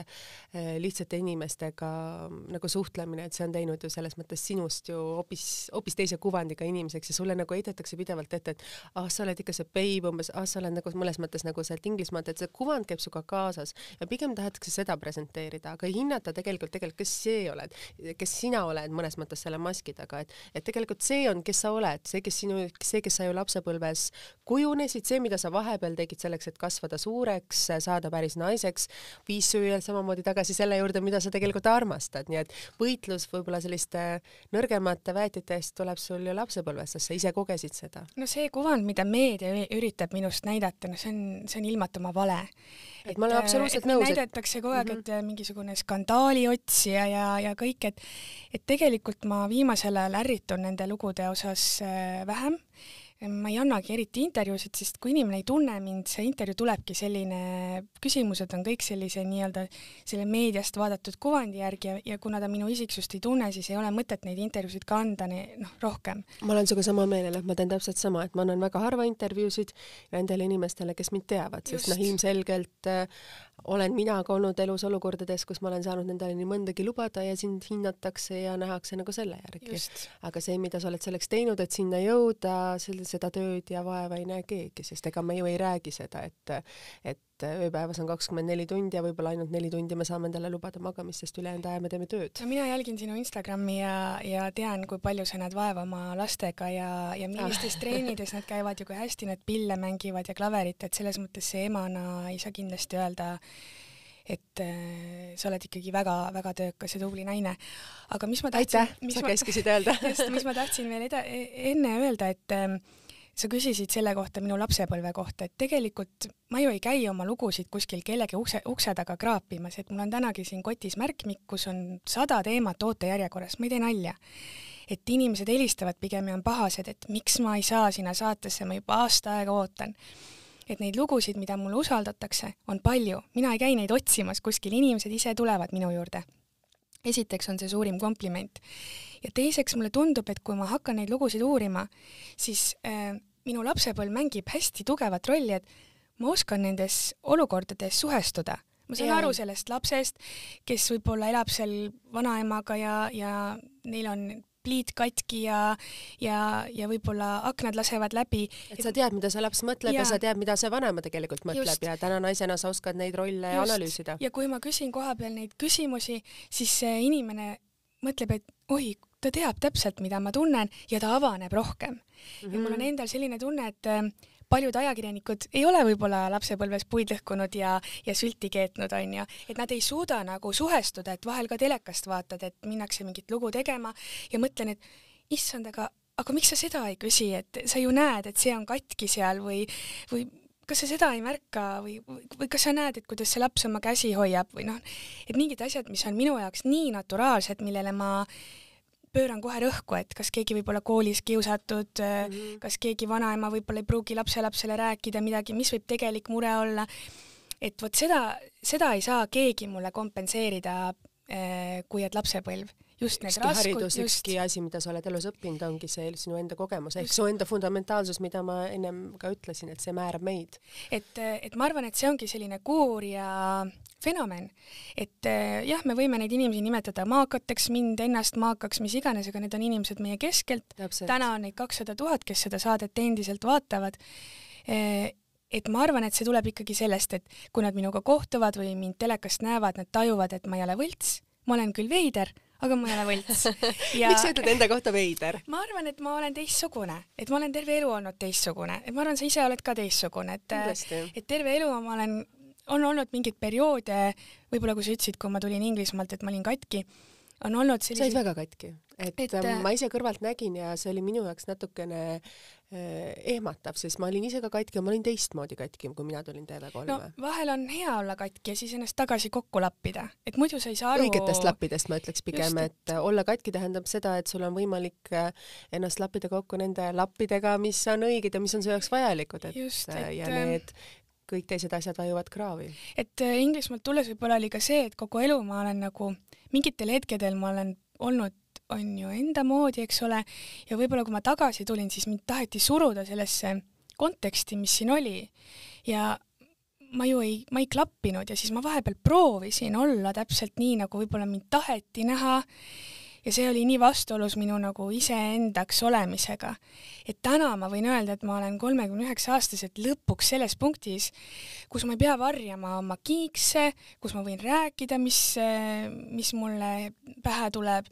eh, lihtsate inimestega mm, nagu suhtlemine, et see on teinud ju selles mõttes sinust ju hoopis, hoopis teise kuvandiga inimeseks ja sulle nagu heidetakse pidevalt ette, et ah, sa oled ikka see babe umbes, ah, sa oled nagu mõnes mõttes nagu sealt Inglismaalt, et see kuvand käib sinuga kaasas ja pigem tahetakse seda presenteerida, aga hinnata tegelikult, tegelikult, kes see oled, kes sina oled mõnes mõttes selle maski taga, et, et tegelikult see on, kes sa oled, see, kes sinu, see, kes sa ju lapsepõlves kujunesid, see, mida sa vahepeal tegid selleks, et kasvada suureks, saada päris naiseks, viis sööjal samamoodi tagasi selle juurde, mida sa tegelikult armastad, nii et võitlus võib-olla selliste nõrgemate väetite eest tuleb sul ju lapsepõlves, sest sa ise kogesid seda. no see kuvand, mida meedia üritab minust näidata, no see on, see on ilmatuma vale. et ma olen absoluutselt nõus. näidatakse kogu aeg mm, -hmm. et äh, mingisugune skandaaliotsija ja, ja kõik, et et tegelikult ma viimasel ajal ärritun nende lugude osas äh, vähem ma ei annagi eriti intervjuusid, sest kui inimene ei tunne mind, see intervjuu tulebki selline, küsimused on kõik sellise nii-öelda selle meediast vaadatud kuvandi järgi ja, ja kuna ta minu isiksust ei tunne, siis ei ole mõtet neid intervjuusid ka anda noh, rohkem. ma olen sinuga sama meelel, et ma teen täpselt sama, et ma annan väga harva intervjuusid nendele inimestele, kes mind teavad, sest noh, ilmselgelt äh, olen mina ka olnud elus olukordades, kus ma olen saanud endale nii mõndagi lubada ja sind hinnatakse ja nähakse nagu selle järgi. aga see, mida sa oled selleks teinud, et sinna jõuda, seda tööd ja vaeva ei näe keegi, sest ega me ju ei räägi seda, et, et et eh, ööpäevas on kakskümmend neli tundi ja võib-olla ainult neli tundi me saame endale lubada magamist, sest ülejäänud aja me teeme tööd. no mina jälgin sinu Instagrami ja, ja tean, kui palju sa näed vaeva oma lastega ja, ja millistes ah. treenides nad käivad ja kui hästi nad pille mängivad ja klaverit, et selles mõttes see emana ei saa kindlasti öelda, et äh, sa oled ikkagi väga-väga töökas ja tubli naine. aga mis ma tahtsin aitäh, sa ma, käskisid öelda just, mis ma tahtsin veel eda-, e-, enne öelda, et äh, sa küsisid selle kohta, minu lapsepõlve kohta, et tegelikult ma ju ei käi oma lugusid kuskil kellegi ukse, ukse taga kraapimas, et mul on tänagi siin kotis märkmik, kus on sada teemat ootejärjekorras, ma ei tee nalja. et inimesed helistavad pigem ja on pahased, et miks ma ei saa sinna saatesse, ma juba aasta aega ootan et neid lugusid, mida mulle usaldatakse, on palju, mina ei käi neid otsimas kuskil, inimesed ise tulevad minu juurde esiteks on see suurim kompliment. ja teiseks mulle tundub, et kui ma hakkan neid lugusid uurima, siis äh, minu lapsepõlv mängib hästi tugevat rolli, et ma oskan nendes olukordades suhestuda. ma saan ja. aru sellest lapsest, kes võib-olla elab seal vanaemaga ja, ja neil on pliit katki ja, ja, ja võib-olla aknad lasevad läbi. et sa tead, mida see laps mõtleb ja, ja sa tead, mida see vanema tegelikult mõtleb Just. ja täna naisena sa oskad neid rolle Just. analüüsida. ja kui ma küsin kohapeal neid küsimusi, siis see inimene mõtleb, et oi, ta teab täpselt, mida ma tunnen ja ta avaneb rohkem mm. -hmm. ja mul on mhm. endal selline tunne, et paljud ajakirjanikud ei ole võib-olla lapsepõlves puid lõhkunud ja, ja sülti keetnud, on ju, et nad ei suuda nagu suhestuda, et vahel ka telekast vaatad, et minnakse mingit lugu tegema ja mõtlen, et issand, aga, aga miks sa seda ei küsi, et sa ju näed, et see on katki seal või, või kas sa seda ei märka või, või kas sa näed, et kuidas see laps oma käsi hoiab või noh, et mingid asjad, mis on minu jaoks nii naturaalsed, millele ma pööran kohe rõhku, et kas keegi võib olla koolis kiusatud mm, -hmm. kas keegi vanaema võib-olla ei pruugi lapselapsele rääkida midagi, mis võib tegelik mure olla. et vot seda, seda ei saa keegi mulle kompenseerida, äh, kui et lapsepõlv just need raskud, haridus, just. ükski asi, mida sa oled elus õppinud, ongi see sinu enda kogemus ehk su enda fundamentaalsus, mida ma ennem ka ütlesin, et see määrab meid. et, et ma arvan, et see ongi selline kuur ja fenomen, et äh, jah, me võime neid inimesi nimetada maakateks, mind ennast maakaks, mis iganes, aga need on inimesed meie keskelt. täna on neid kakssada tuhat, kes seda saadet endiselt vaatavad äh, et ma arvan, et see tuleb ikkagi sellest, et kui nad minuga kohtuvad või mind telekast näevad, nad tajuvad, et ma ei ole võlts, ma olen küll veider, aga ma ei ole võlts ja.... miks sa ütled enda kohta veider? ma arvan, et ma olen teistsugune, et ma olen terve elu olnud teistsugune, et ma arvan, sa ise oled ka teistsugune, et, äh, et terve elu ma olen on olnud mingeid perioode, võib-olla kui sa ütlesid, kui ma tulin Inglismaalt, et ma olin katki, on olnud selliseid. sa olid väga katki, et, et ähm, äh, ma ise kõrvalt nägin ja see oli minu jaoks natukene äh, ehmatav, sest ma olin ise ka katki ja ma olin teistmoodi katki, kui mina tulin TV3-e. no vahel on hea olla katki ja siis ennast tagasi kokku lappida, et muidu sa ei saa aru. õigetest lappidest ma ütleks pigem, et... Äh, et olla katki tähendab seda, et sul on võimalik ennast lappida kokku nende lappidega, mis on õiged ja mis on su jaoks vajalikud, et, Just, et ja need kõik teised asjad vajuvad kraavi. et äh, Inglismaalt tulles võib-olla oli ka see, et kogu elu ma olen nagu, mingitel hetkedel ma olen olnud on ju enda moodi, eks ole, ja võib-olla kui ma tagasi tulin, siis mind taheti suruda sellesse konteksti, mis siin oli. ja ma ju ei, ma ei klappinud ja siis ma vahepeal proovisin olla täpselt nii, nagu võib-olla mind taheti näha ja see oli nii vastuolus minu nagu iseendaks olemisega. et täna ma võin öelda, et ma olen kolmekümne üheksa aastaselt lõpuks selles punktis, kus ma ei pea varjama oma kiikse, kus ma võin rääkida, mis, mis mulle pähe tuleb.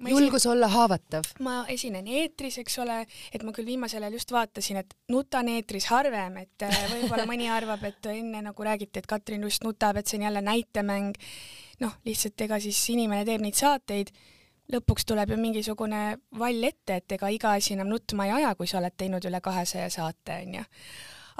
julgus esinen, olla haavatav. ma esinen eetris, eks ole, et ma küll viimasel ajal just vaatasin, et nutan eetris harvem, et äh, võib-olla mõni arvab, et enne nagu räägiti, et Katrin just nutab, et see on jälle näitemäng. noh, lihtsalt ega siis inimene teeb neid saateid lõpuks tuleb ju mingisugune vall ette, et ega iga asi enam nutma ei aja, kui sa oled teinud üle kahesaja saate, onju.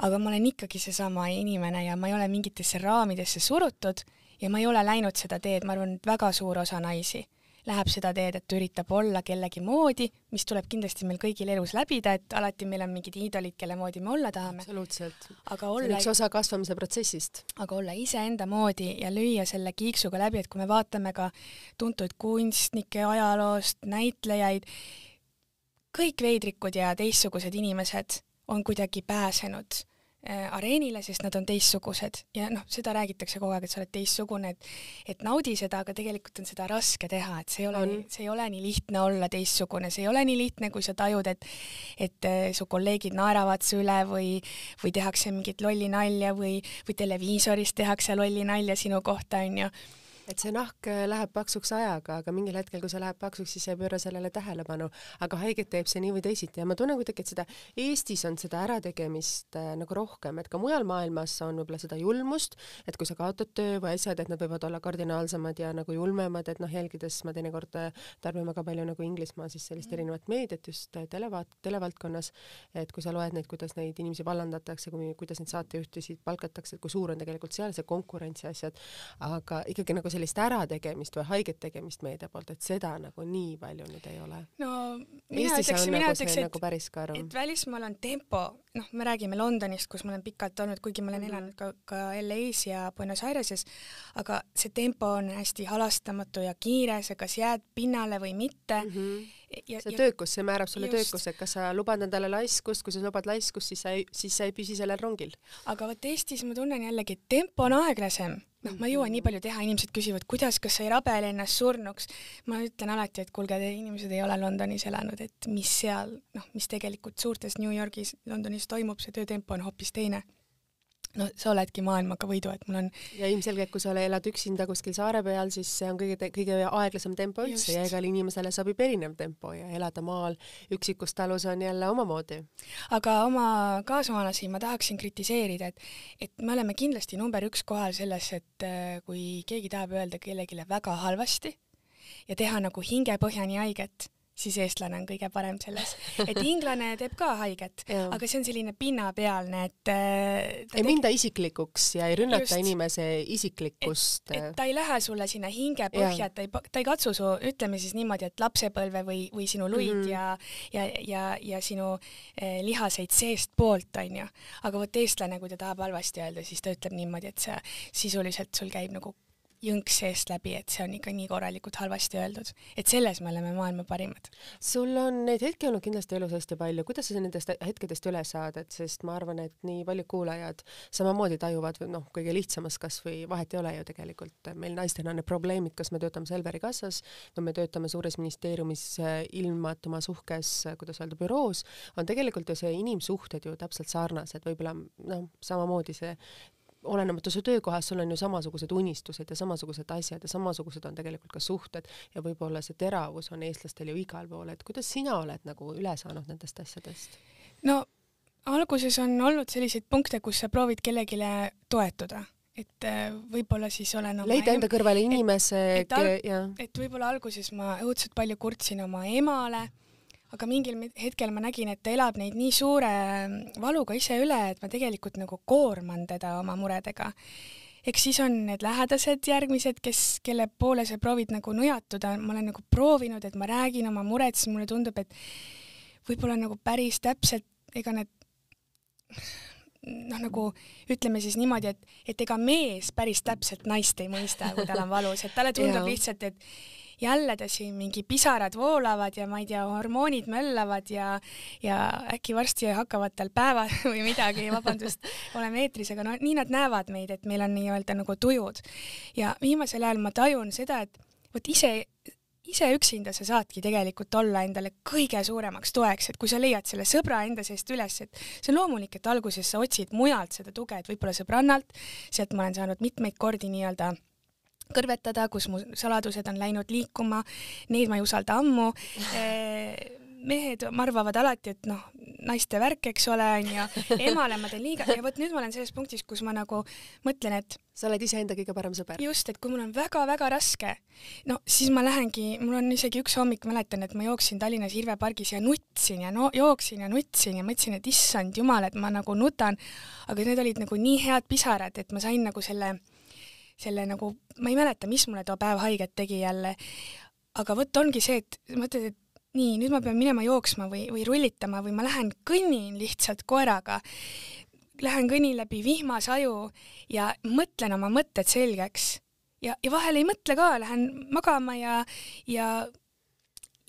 aga ma olen ikkagi seesama inimene ja ma ei ole mingitesse raamidesse surutud ja ma ei ole läinud seda teed, ma arvan, väga suur osa naisi läheb seda teed, et üritab olla kellegi moodi, mis tuleb kindlasti meil kõigil elus läbida, et alati meil on mingid iidolid, kelle moodi me olla tahame. absoluutselt. aga olla üks osa kasvamise protsessist. aga olla iseenda moodi ja lüüa selle kiiksuga läbi, et kui me vaatame ka tuntud kunstnikke ajaloost, näitlejaid, kõik veidrikud ja teistsugused inimesed on kuidagi pääsenud Äh, areenile, sest nad on teistsugused ja noh, seda räägitakse kogu aeg, et sa oled teistsugune, et et naudi seda, aga tegelikult on seda raske teha, et see ei ole, see ei ole nii lihtne olla teistsugune, see ei ole nii lihtne, kui sa tajud, et et äh, su kolleegid naeravad su üle või või tehakse mingit lolli nalja või, või televiisoris tehakse lolli nalja sinu kohta, onju et see nahk äh, läheb paksuks ajaga, aga mingil hetkel, kui see läheb paksuks, siis ei pööra sellele tähelepanu, aga haiget teeb see nii või teisiti ja ma tunnen kuidagi, et seda Eestis on seda ärategemist äh, nagu rohkem, et ka mujal maailmas on võib-olla seda julmust, et kui sa kaotad töö või asjad, et nad võivad olla kardinaalsemad ja nagu julmemad, et noh, jälgides ma teinekord äh, tarbin väga palju nagu Inglismaa siis sellist mm. erinevat meediat just äh, televaat-, televaldkonnas, et kui sa loed neid, kuidas neid inimesi vallandatakse, kui, kuidas neid saatejuhtisid palkatakse, et kui suur on tegelikult seal see konkurents ja asjad, aga ikkagi nagu nagu sellist ärategemist või haiget tegemist meedia poolt, et seda nagu nii palju nüüd ei ole? no mina ütleks, mina nagu ütleks, et nagu et välismaal on tempo, noh, me räägime Londonist, kus ma olen pikalt olnud, kuigi ma olen mhm. elanud ka, ka LA-s ja Buenos Aireses, aga see tempo on hästi halastamatu ja kiire, sa kas jääd pinnale või mitte mm. -hmm ja, see ja, töökus, see määrab sulle töökuse, et kas sa lubad endale laiskust, kui sa lubad laiskust, siis sa ei, siis sa ei püsi sellel rongil. aga vot Eestis ma tunnen jällegi, et tempo on aeglasem noh, ma jõuan nii palju teha, inimesed küsivad, kuidas, kas sa ei rabele ennast surnuks. ma ütlen alati, et kuulge, te inimesed ei ole Londonis elanud, et mis seal, noh, mis tegelikult suurtes New Yorgis, Londonis toimub, see töötempo on hoopis teine no sa oledki maailmaga võidu, et mul on. ja ilmselgelt, kui sa elad üksinda kuskil saare peal, siis see on kõige, kõige aeglasem tempo üldse ja igale inimesele sobib erinev tempo ja elada maal üksikus talus on jälle omamoodi. aga oma kaasmaalasi ma tahaksin kritiseerida, et, et me oleme kindlasti number üks kohal selles, et äh, kui keegi tahab öelda kellelegi väga halvasti ja teha nagu hingepõhjani haiget siis eestlane on kõige parem selles. et inglane teeb ka haiget aga see on selline pinnapealne, et äh, ei teeb... minda isiklikuks ja ei rünnata Just, inimese isiklikkust. et äh. ta ei lähe sulle sinna hingepõhja, et ta ei, ta ei katsu su, ütleme siis niimoodi, et lapsepõlve või, või sinu luid mm -hmm. ja, ja, ja, ja sinu eh, lihaseid seestpoolt, onju. aga vot eestlane, kui ta tahab halvasti öelda, siis ta ütleb niimoodi, et see sisuliselt sul käib nagu jõnk seest läbi, et see on ikka nii korralikult halvasti öeldud. et selles me oleme maailma parimad. sul on neid hetki olnud kindlasti elus hästi palju, kuidas sa nendest hetkedest üle saad, et sest ma arvan, et nii paljud kuulajad samamoodi tajuvad, noh, kõige lihtsamas kas või vahet ei ole ju tegelikult, meil naistena on need probleemid, kas me töötame Selveri kassas või me töötame suures ministeeriumis äh, ilmatumas uhkes, äh, kuidas öelda, büroos, on tegelikult ju see inimsuhted ju täpselt sarnased, võib-olla noh, samamoodi see olenemata su töökohast, sul on ju samasugused unistused ja samasugused asjad ja samasugused on tegelikult ka suhted ja võib-olla see teravus on eestlastel ju igal pool, et kuidas sina oled nagu üle saanud nendest asjadest? no alguses on olnud selliseid punkte, kus sa proovid kellelegi toetuda, et äh, võib-olla siis olen oma leida enda kõrvale inimese, jah. et võib-olla alguses ma õudselt palju kurtsin oma emale aga mingil hetkel ma nägin, et ta elab neid nii suure mm, valuga ise üle, et ma tegelikult nagu koorman teda oma muredega. eks siis on need lähedased järgmised, kes, kelle poole sa proovid nagu nujatuda, ma olen nagu proovinud, et ma räägin oma mured, siis mulle tundub, et võib-olla nagu päris täpselt, ega need noh, nagu ütleme siis niimoodi, et, et ega mees päris täpselt naist ei mõista, kui tal on valus, et talle tundub lihtsalt, et jälle ta siin mingi pisarad voolavad ja ma ei tea, hormoonid möllavad ja, ja äkki varsti hakkavad tal päevad või midagi, vabandust, oleme eetris, aga no nii nad näevad meid, et meil on nii-öelda nagu tujud. ja viimasel ajal ma tajun seda, et vot ise ise üksinda sa saadki tegelikult olla endale kõige suuremaks toeks, et kui sa leiad selle sõbra enda seest üles, et see on loomulik, et alguses sa otsid mujalt seda tuge, et võib-olla sõbrannalt, sealt ma olen saanud mitmeid kordi nii-öelda kõrvetada, kus mu saladused on läinud liikuma, neid ma ei usalda ammu. Eh, mehed arvavad alati, et noh, naiste värk, eks ole, onju, emale ma teen liiga ja vot nüüd ma olen selles punktis, kus ma nagu mõtlen, et sa oled iseenda kõige parem sõber. just, et kui mul on väga-väga raske, no siis ma lähengi, mul on isegi üks hommik, mäletan, et ma jooksin Tallinnas Hirve pargis ja nutsin ja no jooksin ja nutsin ja mõtlesin, et issand jumal, et ma nagu nutan. aga need olid nagu nii head pisarad, et ma sain nagu selle selle nagu, ma ei mäleta, mis mulle too päev haiget tegi jälle, aga vot ongi see, et mõtled, et nii, nüüd ma pean minema jooksma või, või rullitama või ma lähen kõnnin lihtsalt koeraga. Lähen kõnnin läbi vihmasaju ja mõtlen oma mõtted selgeks. ja, ja vahel ei mõtle ka, lähen magama ja, ja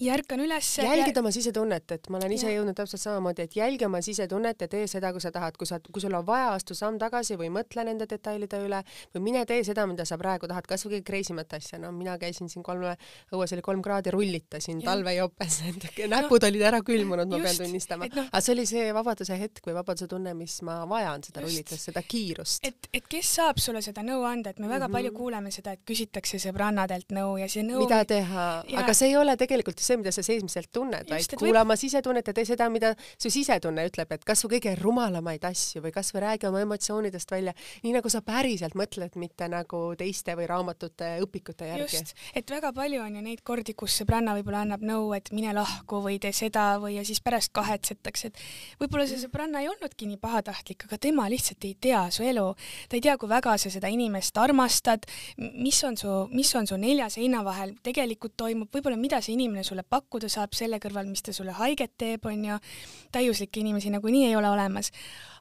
ja ärkan üles. jälgid oma sisetunnet, et ma olen ise ja. jõudnud täpselt samamoodi, et jälgi oma sisetunnet ja tee seda, kui sa tahad, kui sa, kui sul on vaja, astu samm tagasi või mõtle nende detailide üle või mine tee seda, mida sa praegu tahad, kasvõi kõige kreisimat asja, no mina käisin siin kolme, õues oli kolm kraadi, rullitasin talvejopes, et näpud no, olid ära külmunud, ma just, pean tunnistama no,. aga see oli see vabaduse hetk või vabaduse tunne, mis ma vajan seda just, rullitust, seda kiirust. et, et kes saab sulle seda nõu anda, et me väga mm -hmm. palju kuuleme seda, et küsitakse sõbrannadelt nõu ja see nõu mida teha, aga see ei ole tegelikult see see, mida sa seesmiselt tunned, vaid kuulama võib... sisetunnet ja tee seda, mida su sisetunne ütleb, et kas või kõige rumalamaid asju või kas või räägi oma emotsioonidest välja, nii nagu sa päriselt mõtled, mitte nagu teiste või raamatute õpikute järgi. just, et väga palju on ju neid kordi, kus sõbranna võib-olla annab nõu, et mine lahku või tee seda või ja siis pärast kahetsetakse, et võib-olla see sõbranna ei olnudki nii pahatahtlik, aga tema lihtsalt ei tea su elu, ta ei tea, kui väga sa seda inimest armastad, mis on su, mis on su nelja seina vahel tegelikult toimub, võib-olla mida see inimene su sulle pakkuda saab selle kõrval, mis ta sulle haiget teeb, on ju, täiuslikke inimesi nagunii ei ole olemas.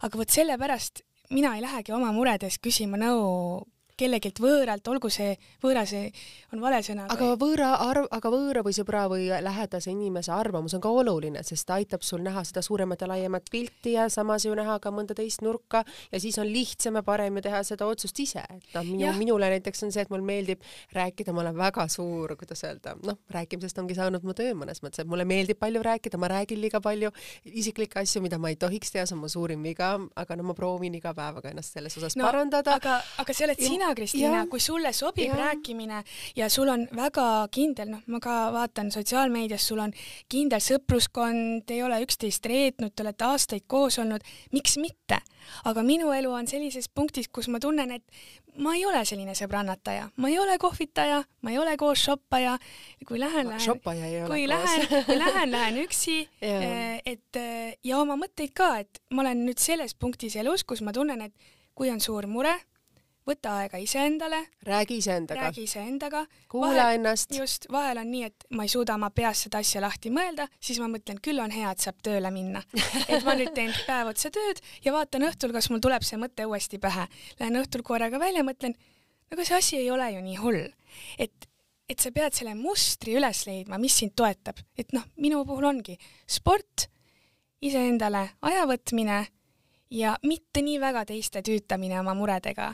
aga vot sellepärast mina ei lähegi oma muredes küsima nõu kellegilt võõralt, olgu see võõra, see on vale sõna. aga või... võõra arv, aga võõra või sõbra või lähedase inimese arvamus on ka oluline, sest ta aitab sul näha seda suuremat ja laiemat pilti ja samas ju näha ka mõnda teist nurka ja siis on lihtsam ja parem ju teha seda otsust ise. et noh, minu, minule näiteks on see, et mul meeldib rääkida, ma olen väga suur, kuidas öelda, noh, rääkimisest ongi saanud mu töö mõnes mõttes, et mulle meeldib palju rääkida, ma räägin liiga palju isiklikke asju, mida ma ei tohiks teha, see on mu suurim viga, aga no ma proovin iga päevaga ennast selles osas no, parandada. aga, aga see oled sina hea, Kristiina, kui sulle sobib ja. rääkimine ja sul on väga kindel, noh, ma ka vaatan sotsiaalmeedias, sul on kindel sõpruskond, ei ole üksteist reetnud, te olete aastaid koos olnud, miks mitte? aga minu elu on sellises punktis, kus ma tunnen, et ma ei ole selline sõbrannataja, ma ei ole kohvitaja, ma ei ole koos shoppaja. kui lähen, lähen, kui lähen, kui lähen, lähen üksi. Eh, et eh, ja oma mõtteid ka, et ma olen nüüd selles punktis elus, kus ma tunnen, et kui on suur mure, võta aega iseendale. räägi iseendaga. räägi iseendaga. kuula vahel, ennast. just, vahel on nii, et ma ei suuda oma peas seda asja lahti mõelda, siis ma mõtlen, küll on hea, et saab tööle minna. et ma nüüd teen päev otsa tööd ja vaatan õhtul, kas mul tuleb see mõte uuesti pähe. Lähen õhtul korraga välja, mõtlen, no aga see asi ei ole ju nii hull. et, et sa pead selle mustri üles leidma, mis sind toetab. et noh, minu puhul ongi sport, iseendale aja võtmine ja mitte nii väga teiste tüütamine oma muredega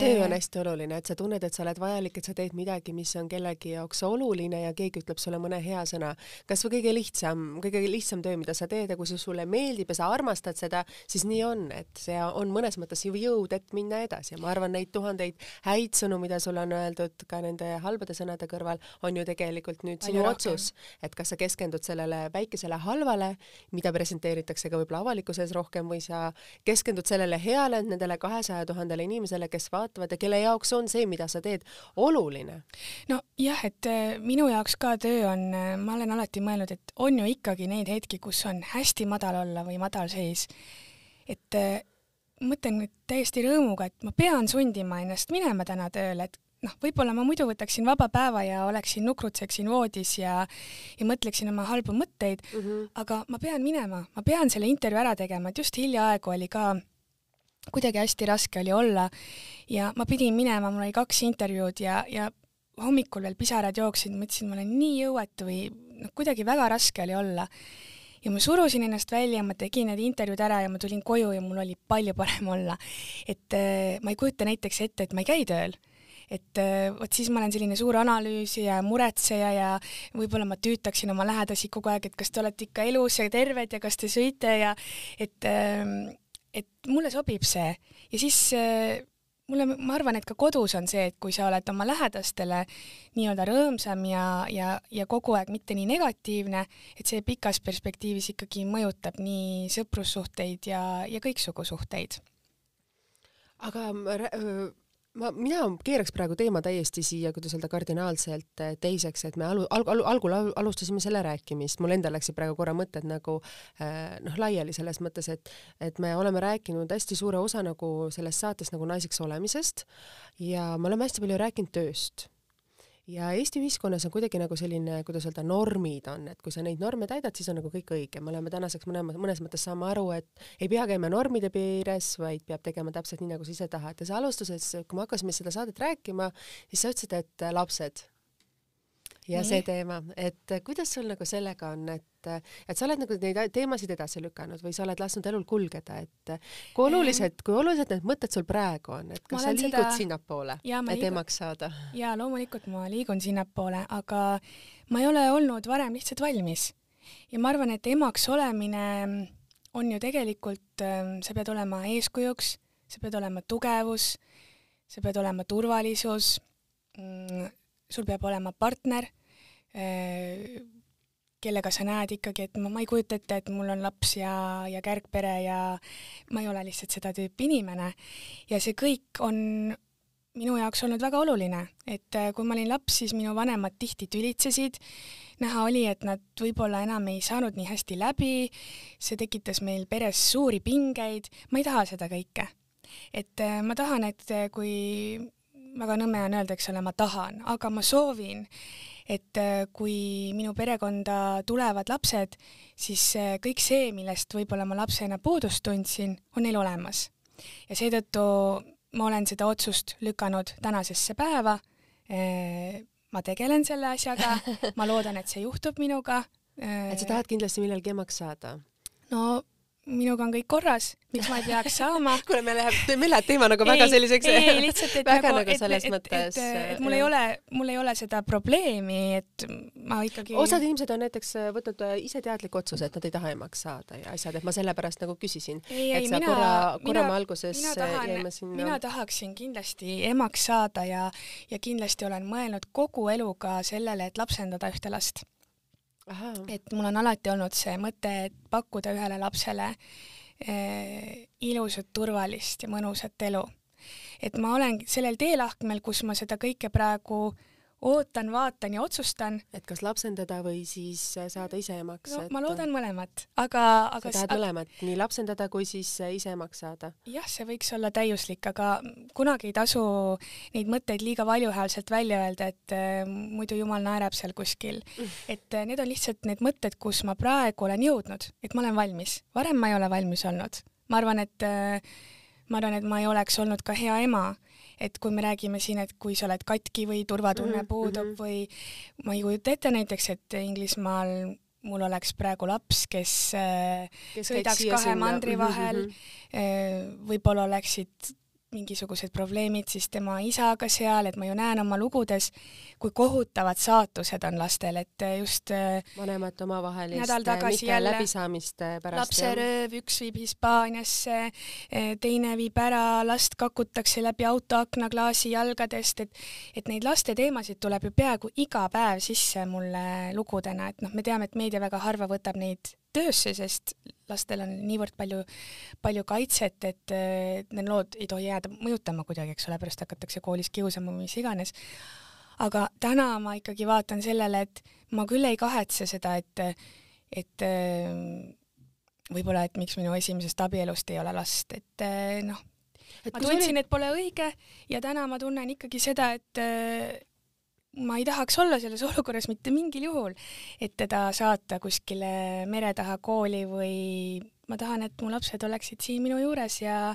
töö on eh. hästi oluline, et sa tunned, et sa oled vajalik, et sa teed midagi, mis on kellegi jaoks oluline ja keegi ütleb sulle mõne hea sõna. kasvõi kõige lihtsam, kõige lihtsam töö, mida sa teed ja kui see sulle meeldib ja sa armastad seda, siis nii on, et see on mõnes mõttes jõud, et minna edasi ja ma arvan, neid tuhandeid häid sõnu, mida sulle on öeldud ka nende halbade sõnade kõrval, on ju tegelikult nüüd sinu otsus, et kas sa keskendud sellele väikesele halvale, mida presenteeritakse ka võib-olla avalikkuses rohkem või sa keskendud sellele heale, nendele kahesaja tuhandele inimesele, kes vaatavad ja kelle jaoks on see, mida sa teed, oluline? nojah, et äh, minu jaoks ka töö on, äh, ma olen alati mõelnud, et on ju ikkagi neid hetki, kus on hästi madal olla või madal seis. et äh, mõtlen nüüd täiesti rõõmuga, et ma pean sundima ennast minema täna tööle, et noh, võib-olla ma muidu võtaksin vaba päeva ja oleksin nukrutseksin voodis ja ja mõtleksin oma halbu mõtteid mm, -hmm. aga ma pean minema, ma pean selle intervjuu ära tegema, et just hiljaaegu oli ka kuidagi hästi raske oli olla ja ma pidin minema, mul oli kaks intervjuud ja, ja hommikul veel pisarad jooksid, mõtlesin, ma olen nii jõuetu või noh, kuidagi väga raske oli olla. ja ma surusin ennast välja, ma tegin need intervjuud ära ja ma tulin koju ja mul oli palju parem olla. et äh, ma ei kujuta näiteks ette, et ma ei käi tööl et äh, vot siis ma olen selline suur analüüsija ja muretseja ja võib-olla ma tüütaksin oma lähedasi kogu aeg, et kas te olete ikka elus ja terved ja kas te sõite ja et ähm, et mulle sobib see ja siis äh, mulle, ma arvan, et ka kodus on see, et kui sa oled oma lähedastele nii-öelda rõõmsam ja, ja, ja kogu aeg mitte nii negatiivne, et see pikas perspektiivis ikkagi mõjutab nii sõprussuhteid ja, ja kõiksugu suhteid. aga äh, ma, mina keeraks praegu teema täiesti siia, kuidas öelda, kardinaalselt eh, teiseks, et me alu-, al-, al-, algul alustasime selle rääkimist, mul endal läksid praegu korra mõtted nagu eh, noh, laiali selles mõttes, et et me oleme rääkinud hästi suure osa nagu selles saates nagu naiseks olemisest ja me oleme hästi palju rääkinud tööst ja Eesti ühiskonnas on kuidagi nagu selline, kuidas öelda, normid on, et kui sa neid norme täidad, siis on nagu kõik õige, me oleme tänaseks mõne, mõnes mõttes saame aru, et ei pea käima normide piires, vaid peab tegema täpselt nii, nagu sa ise tahad ja sa alustuses, kui me hakkasime seda saadet rääkima, siis sa ütlesid, et lapsed ja Nii. see teema, et äh, kuidas sul nagu sellega on, et, äh, et sa oled nagu neid teemasid edasi lükanud või sa oled lasknud elul kulgeda, et äh, kui olulised, kui olulised need mõtted sul praegu on, et kas sa liigud seda... sinnapoole, et liigun... emaks saada? jaa, loomulikult ma liigun sinnapoole, aga ma ei ole olnud varem lihtsalt valmis. ja ma arvan, et emaks olemine on ju tegelikult, ähm, sa pead olema eeskujuks, sa pead olema tugevus, sa pead olema turvalisus, mm, sul peab olema partner, eh, kellega sa näed ikkagi, et ma, ma ei kujuta ette, et mul on laps ja, ja kärgpere ja ma ei ole lihtsalt seda tüüpi inimene. ja see kõik on minu jaoks olnud väga oluline, et eh, kui ma olin laps, siis minu vanemad tihti tülitsesid, näha oli, et nad võib-olla enam ei saanud nii hästi läbi, see tekitas meil peres suuri pingeid, ma ei taha seda kõike. et eh, ma tahan, et kui väga nõme on öelda, eks ole, ma tahan, aga ma soovin, et äh, kui minu perekonda tulevad lapsed, siis äh, kõik see, millest võib-olla ma lapsena puudust tundsin, on neil olemas. ja seetõttu ma olen seda otsust lükanud tänasesse päeva, äh, ma tegelen selle asjaga, ma loodan, et see juhtub minuga. et sa tahad kindlasti millalgi emaks saada? no minuga on kõik korras, miks ma ei peaks saama kuule, me läheb, meil läheb teema nagu väga ei, selliseks ei, äh, lihtsalt, et väga nagu, nagu selles et, mõttes. et, et, et mul äh, ei ole, mul ei ole seda probleemi, et ma ikkagi. osad inimesed on näiteks äh, võtnud iseteadliku otsuse, et nad ei taha emaks saada ja asjad, et ma sellepärast nagu küsisin. et sa mina, korra, korra oma alguses mina tahan, sinna... mina tahaksin kindlasti emaks saada ja, ja kindlasti olen mõelnud kogu elu ka sellele, et lapsendada ühte last et mul on alati olnud see mõte, et pakkuda ühele lapsele eh, ilusat, turvalist ja mõnusat elu. et ma olen sellel teelahkmel, kus ma seda kõike praegu eh, ootan, vaatan ja otsustan. et kas lapsendada või siis äh, saada ise emaks no,? Et... ma loodan mõlemat, aga, aga. sa tahad mõlemat, nii lapsendada kui siis äh, ise emaks saada? jah, see võiks olla täiuslik, aga kunagi ei tasu neid mõtteid liiga valjuhäälselt välja öelda, et äh, muidu jumal naerab seal kuskil mm.. et äh, need on lihtsalt need mõtted, kus ma praegu olen jõudnud, et ma olen valmis, varem ma ei ole valmis olnud. ma arvan, et äh, ma arvan, et ma ei oleks olnud ka hea ema et kui me räägime siin, et kui sa oled katki või turvatunne mhm, puudub mm -hmm. või ma ei kujuta ette näiteks, et Inglismaal mul oleks praegu laps, kes, kes äh, sõidaks kahe mandri mhm, vahel mm, -hmm. võib-olla oleksid mingisugused probleemid siis tema isaga seal, et ma ju näen oma lugudes, kui kohutavad saatused on lastel, et just äh, vanemate omavaheliste äh, mitte läbisaamiste pärast. lapserööv, üks viib Hispaaniasse, äh, teine viib ära, last kakutakse läbi auto aknaklaasi jalgadest, et et neid laste teemasid tuleb ju peaaegu iga päev sisse mulle lugudena, et noh, me teame, et meedia väga harva võtab neid töösse, sest lastel on niivõrd palju, palju kaitset, et need lood ei tohi jääda mõjutama kuidagi, eks ole, pärast hakatakse koolis kiusama või mis iganes. aga täna ma ikkagi vaatan sellele, et ma küll ei kahetse seda, et, et äh, võib-olla, et miks minu esimesest abielust ei ole last, et äh, noh, ma tundsin oli..., et pole õige ja täna ma tunnen ikkagi seda, et äh, ma ei tahaks olla selles olukorras mitte mingil juhul, et teda saata kuskile mere taha kooli või ma tahan, et mu lapsed oleksid siin minu juures ja,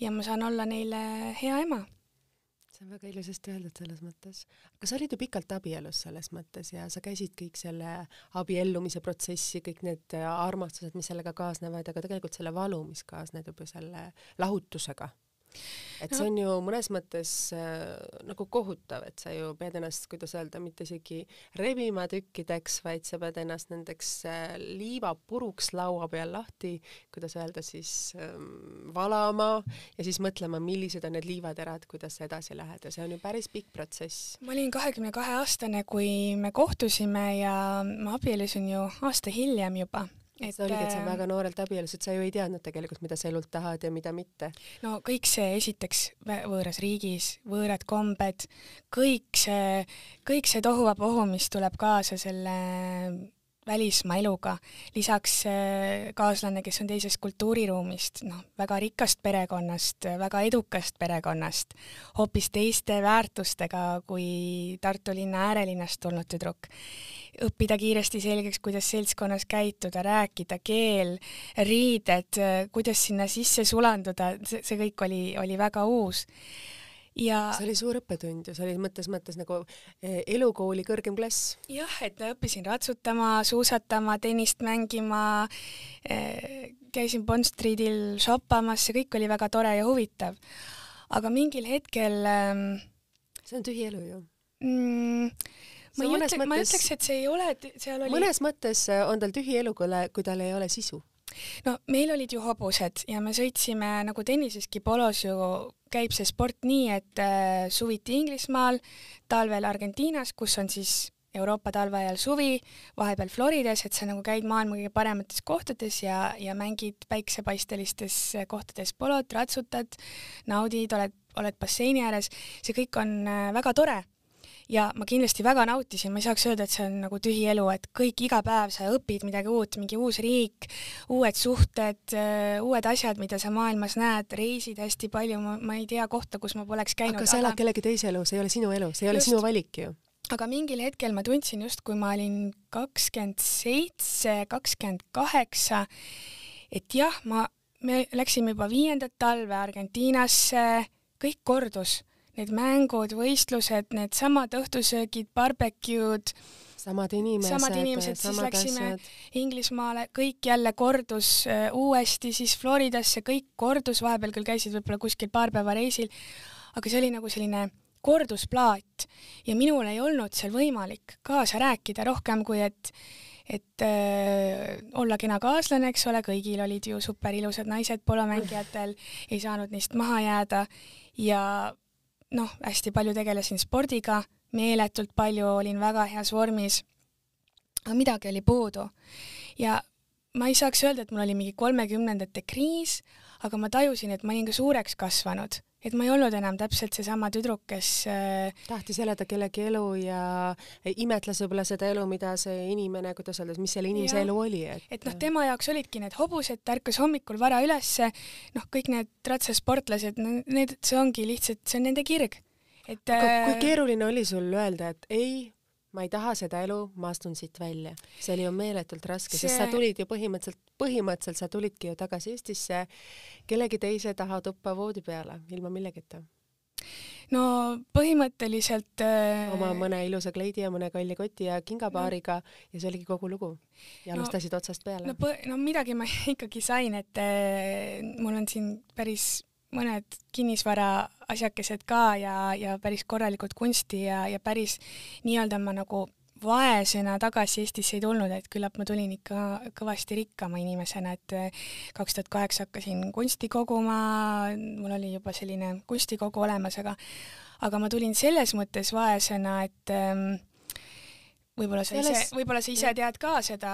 ja ma saan olla neile hea ema. see on väga ilusasti öeldud selles mõttes. aga sa olid ju pikalt abielus selles mõttes ja sa käisid kõik selle abiellumise protsessi, kõik need äh, armastused, mis sellega kaasnevad, aga tegelikult selle valu, mis kaasneb juba selle lahutusega et see on ju mõnes mõttes äh, nagu kohutav, et sa ju pead ennast, kuidas öelda, mitte isegi rebima tükkideks, vaid sa pead ennast nendeks äh, liivapuruks laua peal lahti, kuidas öelda siis äh,, valama ja siis mõtlema, millised on need liivaterad, kuidas sa edasi lähed ja see on ju päris pikk protsess. ma olin kahekümne kahe aastane, kui me kohtusime ja ma abiellusin ju aasta hiljem juba et sa olidki, et sa äh, väga noorelt abiellusid, sa ju ei teadnud tegelikult, mida sa elult tahad ja mida mitte. no kõik see esiteks võõras riigis, võõrad kombed, kõik see, kõik see tohuvabohu, mis tuleb kaasa selle välismaa eluga, lisaks äh, kaaslane, kes on teisest kultuuriruumist, noh, väga rikast perekonnast, äh, väga edukast perekonnast, hoopis teiste väärtustega kui Tartu linna äärelinnast tulnud tüdruk. õppida kiiresti selgeks, kuidas seltskonnas käituda, rääkida, keel, riided, äh, kuidas sinna sisse sulanduda, see kõik oli, oli väga uus ja see oli suur õppetund ju, see oli mõttes, mõttes nagu eh, elukooli kõrgem klass. jah, et ma õppisin ratsutama, suusatama, tennist mängima, eh, käisin Bond Streetil shoppamas, see kõik oli väga tore ja huvitav. aga mingil hetkel ehm, see on tühi elu ju mm, ma ei ütle, ma ütleks, et see ei ole, seal oli mõnes mõttes eh, on tal tühi elu, kui tal ei ole sisu no meil olid ju hobused ja me sõitsime nagu tenniseski polos ju käib see sport nii, et äh, suviti Inglismaal, talvel Argentiinas, kus on siis Euroopa talve ajal suvi, vahepeal Floridas, et sa nagu käid maailma kõige paremates kohtades ja, ja mängid päiksepaistelistes äh, kohtades polot, ratsutad, naudid, oled, oled basseini ääres, see kõik on äh, väga tore ja ma kindlasti väga nautisin, ma ei saaks öelda, et see on nagu tühi elu, et kõik iga päev sa õpid midagi uut, mingi uus riik, uued suhted, äh, uued asjad, mida sa maailmas näed, reisid hästi palju, ma, ma ei tea kohta, kus ma poleks käinud. aga sa elad aga... kellegi teise elu, see ei ole sinu elu, see ei Just. ole sinu valik ju aga mingil hetkel ma tundsin justkui ma olin kakskümmend seitse, kakskümmend kaheksa, et jah, ma, me läksime juba viiendat talve Argentiinasse, kõik kordus need mängud, võistlused, needsamad õhtusöögid, barbecued. samad inimesed. samad inimesed, siis samad läksime asjad. Inglismaale, kõik jälle kordus äh, uuesti, siis Floridasse, kõik kordus, vahepeal küll käisid võib-olla kuskil paar päeva reisil, aga see oli nagu selline kordusplaat ja minul ei olnud seal võimalik kaasa rääkida rohkem kui et et äh, olla kena kaaslane, eks ole, kõigil olid ju superilusad naised polomängijatel, ei saanud neist maha jääda ja noh, hästi palju tegelesin spordiga, meeletult palju olin väga heas vormis, aga midagi oli puudu. ja ma ei saaks öelda, et mul oli mingi kolmekümnendate kriis, aga ma tajusin, et ma olin ka suureks kasvanud et ma ei olnud enam täpselt seesama tüdruk, kes äh, tahtis elada kellegi elu ja äh, imetles võib-olla seda elu, mida see inimene, kuidas öelda, mis selle inimese ja, elu oli, et et noh, tema jaoks olidki need hobused, ta ärkas hommikul vara ülesse, noh, kõik need ratsasportlased, no need, see ongi lihtsalt, see on nende kirg, et aga kui äh, keeruline oli sul öelda, et ei, ma ei taha seda elu, ma astun siit välja. see oli ju meeletult raske see..., sest sa tulid ju põhimõtteliselt, põhimõtteliselt sa tulidki ju tagasi Eestisse kellegi teise taha tuppa voodi peale ilma millegita. no põhimõtteliselt äh, oma mõne ilusa kleidi ja mõne kalli koti ja kingapaariga no. ja see oligi kogu lugu. ja alustasid no, otsast peale. no, no midagi ma ikkagi sain, et äh, mul on siin päris mõned kinnisvaraasjakesed ka ja, ja päris korralikult kunsti ja, ja päris nii-öelda ma nagu vaesena tagasi Eestisse ei tulnud, et küllap ma tulin ikka kõvasti rikkama inimesena, et eh, kaks tuhat kaheksa hakkasin kunsti koguma, mul oli juba selline kunstikogu olemas, aga aga ma tulin selles mõttes vaesena, et ehm, võib-olla sa ise, võib-olla sa ise tead ka seda,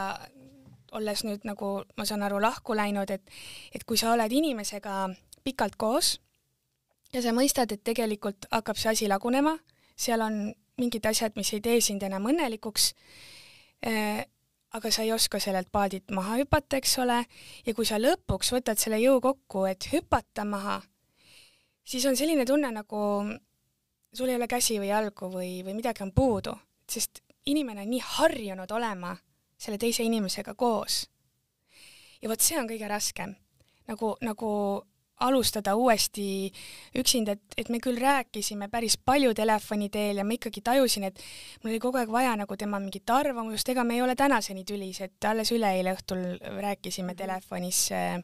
olles nüüd nagu ma saan aru, lahku läinud, et et kui sa oled inimesega pikalt koos ja sa mõistad, et tegelikult hakkab see asi lagunema, seal on mingid asjad, mis ei tee sind enam õnnelikuks äh,, aga sa ei oska sellelt paadilt maha hüpata, eks ole, ja kui sa lõpuks võtad selle jõu kokku, et hüpata maha, siis on selline tunne, nagu sul ei ole käsi või jalgu või, või midagi on puudu, sest inimene on nii harjunud olema selle teise inimesega koos. ja vot see on kõige raskem, nagu, nagu alustada uuesti üksinda, et, et me küll rääkisime päris palju telefoni teel ja ma ikkagi tajusin, et mul oli kogu aeg vaja nagu tema mingit arvamust, ega me ei ole tänaseni tülis, et alles üleeile õhtul rääkisime mhm. telefonis äh,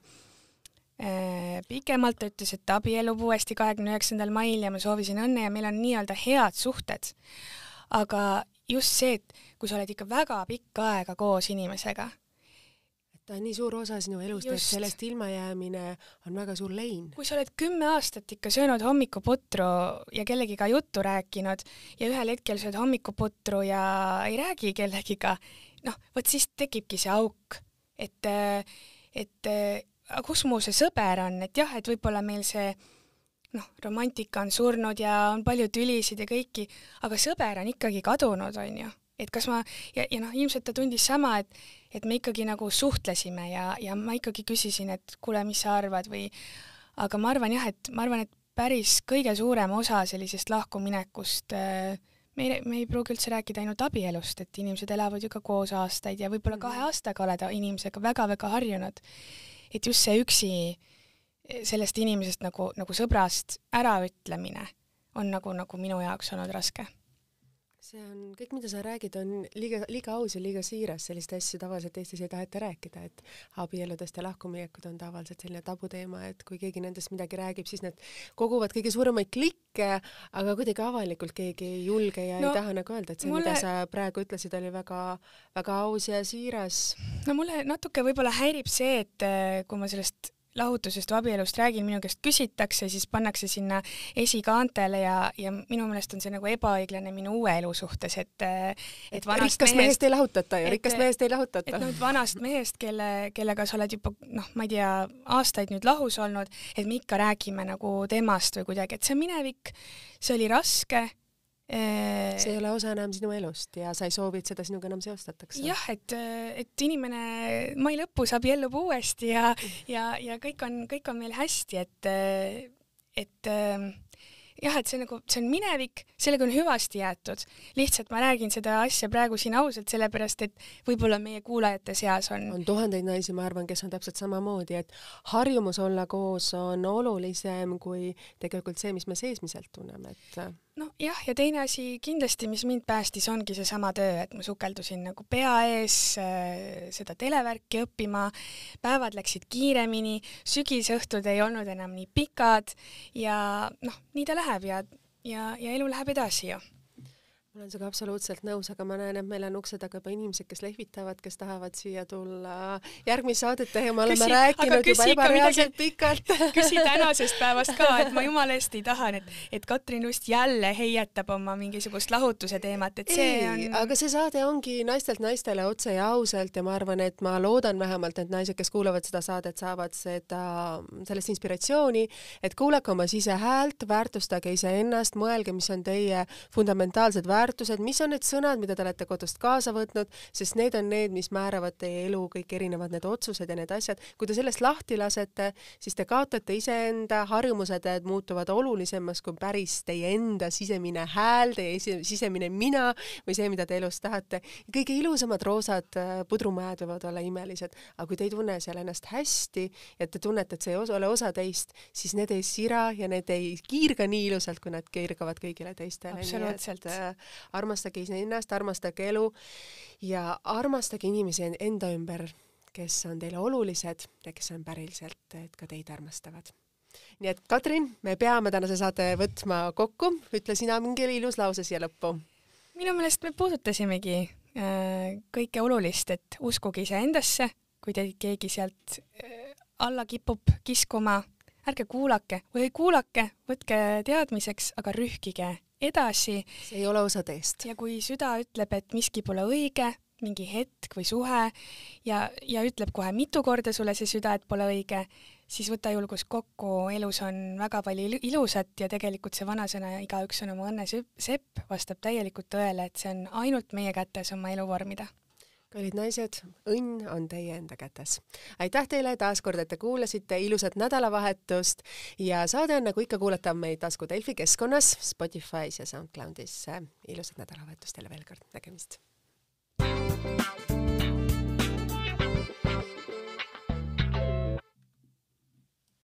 äh, pikemalt, ta ütles, et ta abiellub uuesti kahekümne üheksandal mail ja ma soovisin õnne ja meil on nii-öelda head suhted. aga just see, et kui sa oled ikka väga pikka aega koos inimesega ta on nii suur osa sinu elust, et sellest ilmajäämine on väga suur lein. kui sa oled kümme aastat ikka söönud hommikuputru ja kellegiga juttu rääkinud ja ühel hetkel sööd hommikuputru ja ei räägi kellegiga, noh, vot siis tekibki see auk, et, et kus mu see sõber on, et jah, et võib-olla meil see noh, romantika on surnud ja on palju tülisid ja kõiki, aga sõber on ikkagi kadunud, on ju. et kas ma, ja, ja noh, ilmselt ta tundis sama, et et me ikkagi nagu suhtlesime ja, ja ma ikkagi küsisin, et kuule, mis sa arvad või aga ma arvan jah, et ma arvan, et päris kõige suurem osa sellisest lahkuminekust äh, me ei, me ei pruugi üldse rääkida ainult abielust, et inimesed elavad ju ka koos aastaid ja võib-olla kahe mhm. aastaga oled inimesega väga-väga harjunud. et just see üksi eh, sellest inimesest nagu, nagu sõbrast äraütlemine on nagu, nagu minu jaoks olnud raske see on, kõik, mida sa räägid, on liiga, liiga aus ja liiga siiras, sellist asja tavaliselt Eestis ei taheta rääkida, et abieludest ja lahkuminekud on tavaliselt selline tabuteema, et kui keegi nendest midagi räägib, siis nad koguvad kõige suuremaid klikke, aga kuidagi avalikult keegi ei julge ja no, ei taha nagu öelda, et see mulle..., mida sa praegu ütlesid, oli väga, väga aus ja siiras. no mulle natuke võib-olla häirib see, et eh, kui ma sellest lahutusest või abielust räägin, minu käest küsitakse, siis pannakse sinna esikaantele ja, ja minu meelest on see nagu ebaõiglane minu uue elu suhtes, et et vanast rikkast mehest, mehest ei lahutata ju, rikkast mehest ei lahutata. et noh, vanast mehest, kelle, kellega sa oled juba noh, ma ei tea, aastaid nüüd lahus olnud, et me ikka räägime nagu temast või kuidagi, et see on minevik, see oli raske Äh, see ei ole osa enam sinu elust ja sa ei soovi, et seda sinuga enam seostatakse. jah, et, äh, et inimene mai lõpus abiellub uuesti ja, ja, ja kõik on, kõik on meil hästi, et, äh, et jah, et see nagu, see on minevik, sellega on hüvasti jäetud. lihtsalt ma räägin seda asja praegu siin ausalt, sellepärast et võib-olla meie kuulajate seas on. on tuhandeid naisi, ma arvan, kes on täpselt samamoodi, et harjumus olla koos on olulisem kui tegelikult see, mis me seesmiselt tunneme, et nojah, ja teine asi kindlasti, mis mind päästis, ongi seesama töö, et ma sukeldusin nagu pea ees äh, seda televärki õppima, päevad läksid kiiremini, sügisõhtud ei olnud enam nii pikad ja noh, nii ta läheb ja, ja, ja elu läheb edasi ju ma olen sinuga absoluutselt nõus, aga ma näen, et meil on ukse taga juba inimesed, kes lehvitavad, kes tahavad siia tulla järgmist saadet teha, me oleme küsi, rääkinud juba ebareaalselt pikalt küsi tänasest päevast ka, et ma jumala eest ei taha, et, et Katrin Lust jälle heietab oma mingisugust lahutuse teemat, et see ei, on. aga see saade ongi naistelt naistele otse ja ausalt ja ma arvan, et ma loodan vähemalt, et naised, kes kuulavad seda saadet, saavad seda, sellest inspiratsiooni, et kuulake oma sisehäält, väärtustage iseennast, mõelge, mis on teie fundamentaalsed väärtused, väärtused, mis on need sõnad, mida te olete kodust kaasa võtnud, sest need on need, mis määravad teie elu, kõik erinevad need otsused ja need asjad. kui te sellest lahti lasete, siis te kaotate iseenda harjumused, et muutuvad olulisemaks kui päris teie enda sisemine hääl, teie sisemine mina või see, mida te elus tahate. kõige ilusamad roosad äh, pudrumäed võivad olla imelised, aga kui te ei tunne seal ennast hästi ja te tunnete, et see ei ole osa teist, siis need ei sira ja need ei kiirga nii ilusalt, kui nad kirgavad kõigile teistele. absoluutselt, et... Äh, armastage iseennast, armastage elu ja armastage inimesi enda ümber, kes on teile olulised ja kes on päriselt ka teid armastavad nii et Katrin, me peame tänase saate võtma kokku, ütle sina mingi ilus lause siia lõppu. minu meelest me puudutasimegi äh, kõike olulist, et uskuge iseendasse, kui teid keegi sealt äh, alla kipub kiskuma, ärge kuulake või kuulake, võtke teadmiseks, aga rühkige edasi. see ei ole osa teest. ja kui süda ütleb, et miski pole õige, mingi hetk või suhe ja, ja ütleb kohe mitu korda sulle see süda, et pole õige, siis võta julgus kokku, elus on väga palju ilusat ja tegelikult see vanasõna Igaüks on oma õnne sepp vastab täielikult tõele, et see on ainult meie kätes oma elu vormida kallid naised, õnn on teie enda kätes. aitäh teile taas kord, et te kuulasite ilusat nädalavahetust ja saade on nagu ikka kuulata meid Tasku Delfi keskkonnas, Spotify's ja SoundCloudis. ilusat nädalavahetust teile veel kord, nägemist. thank you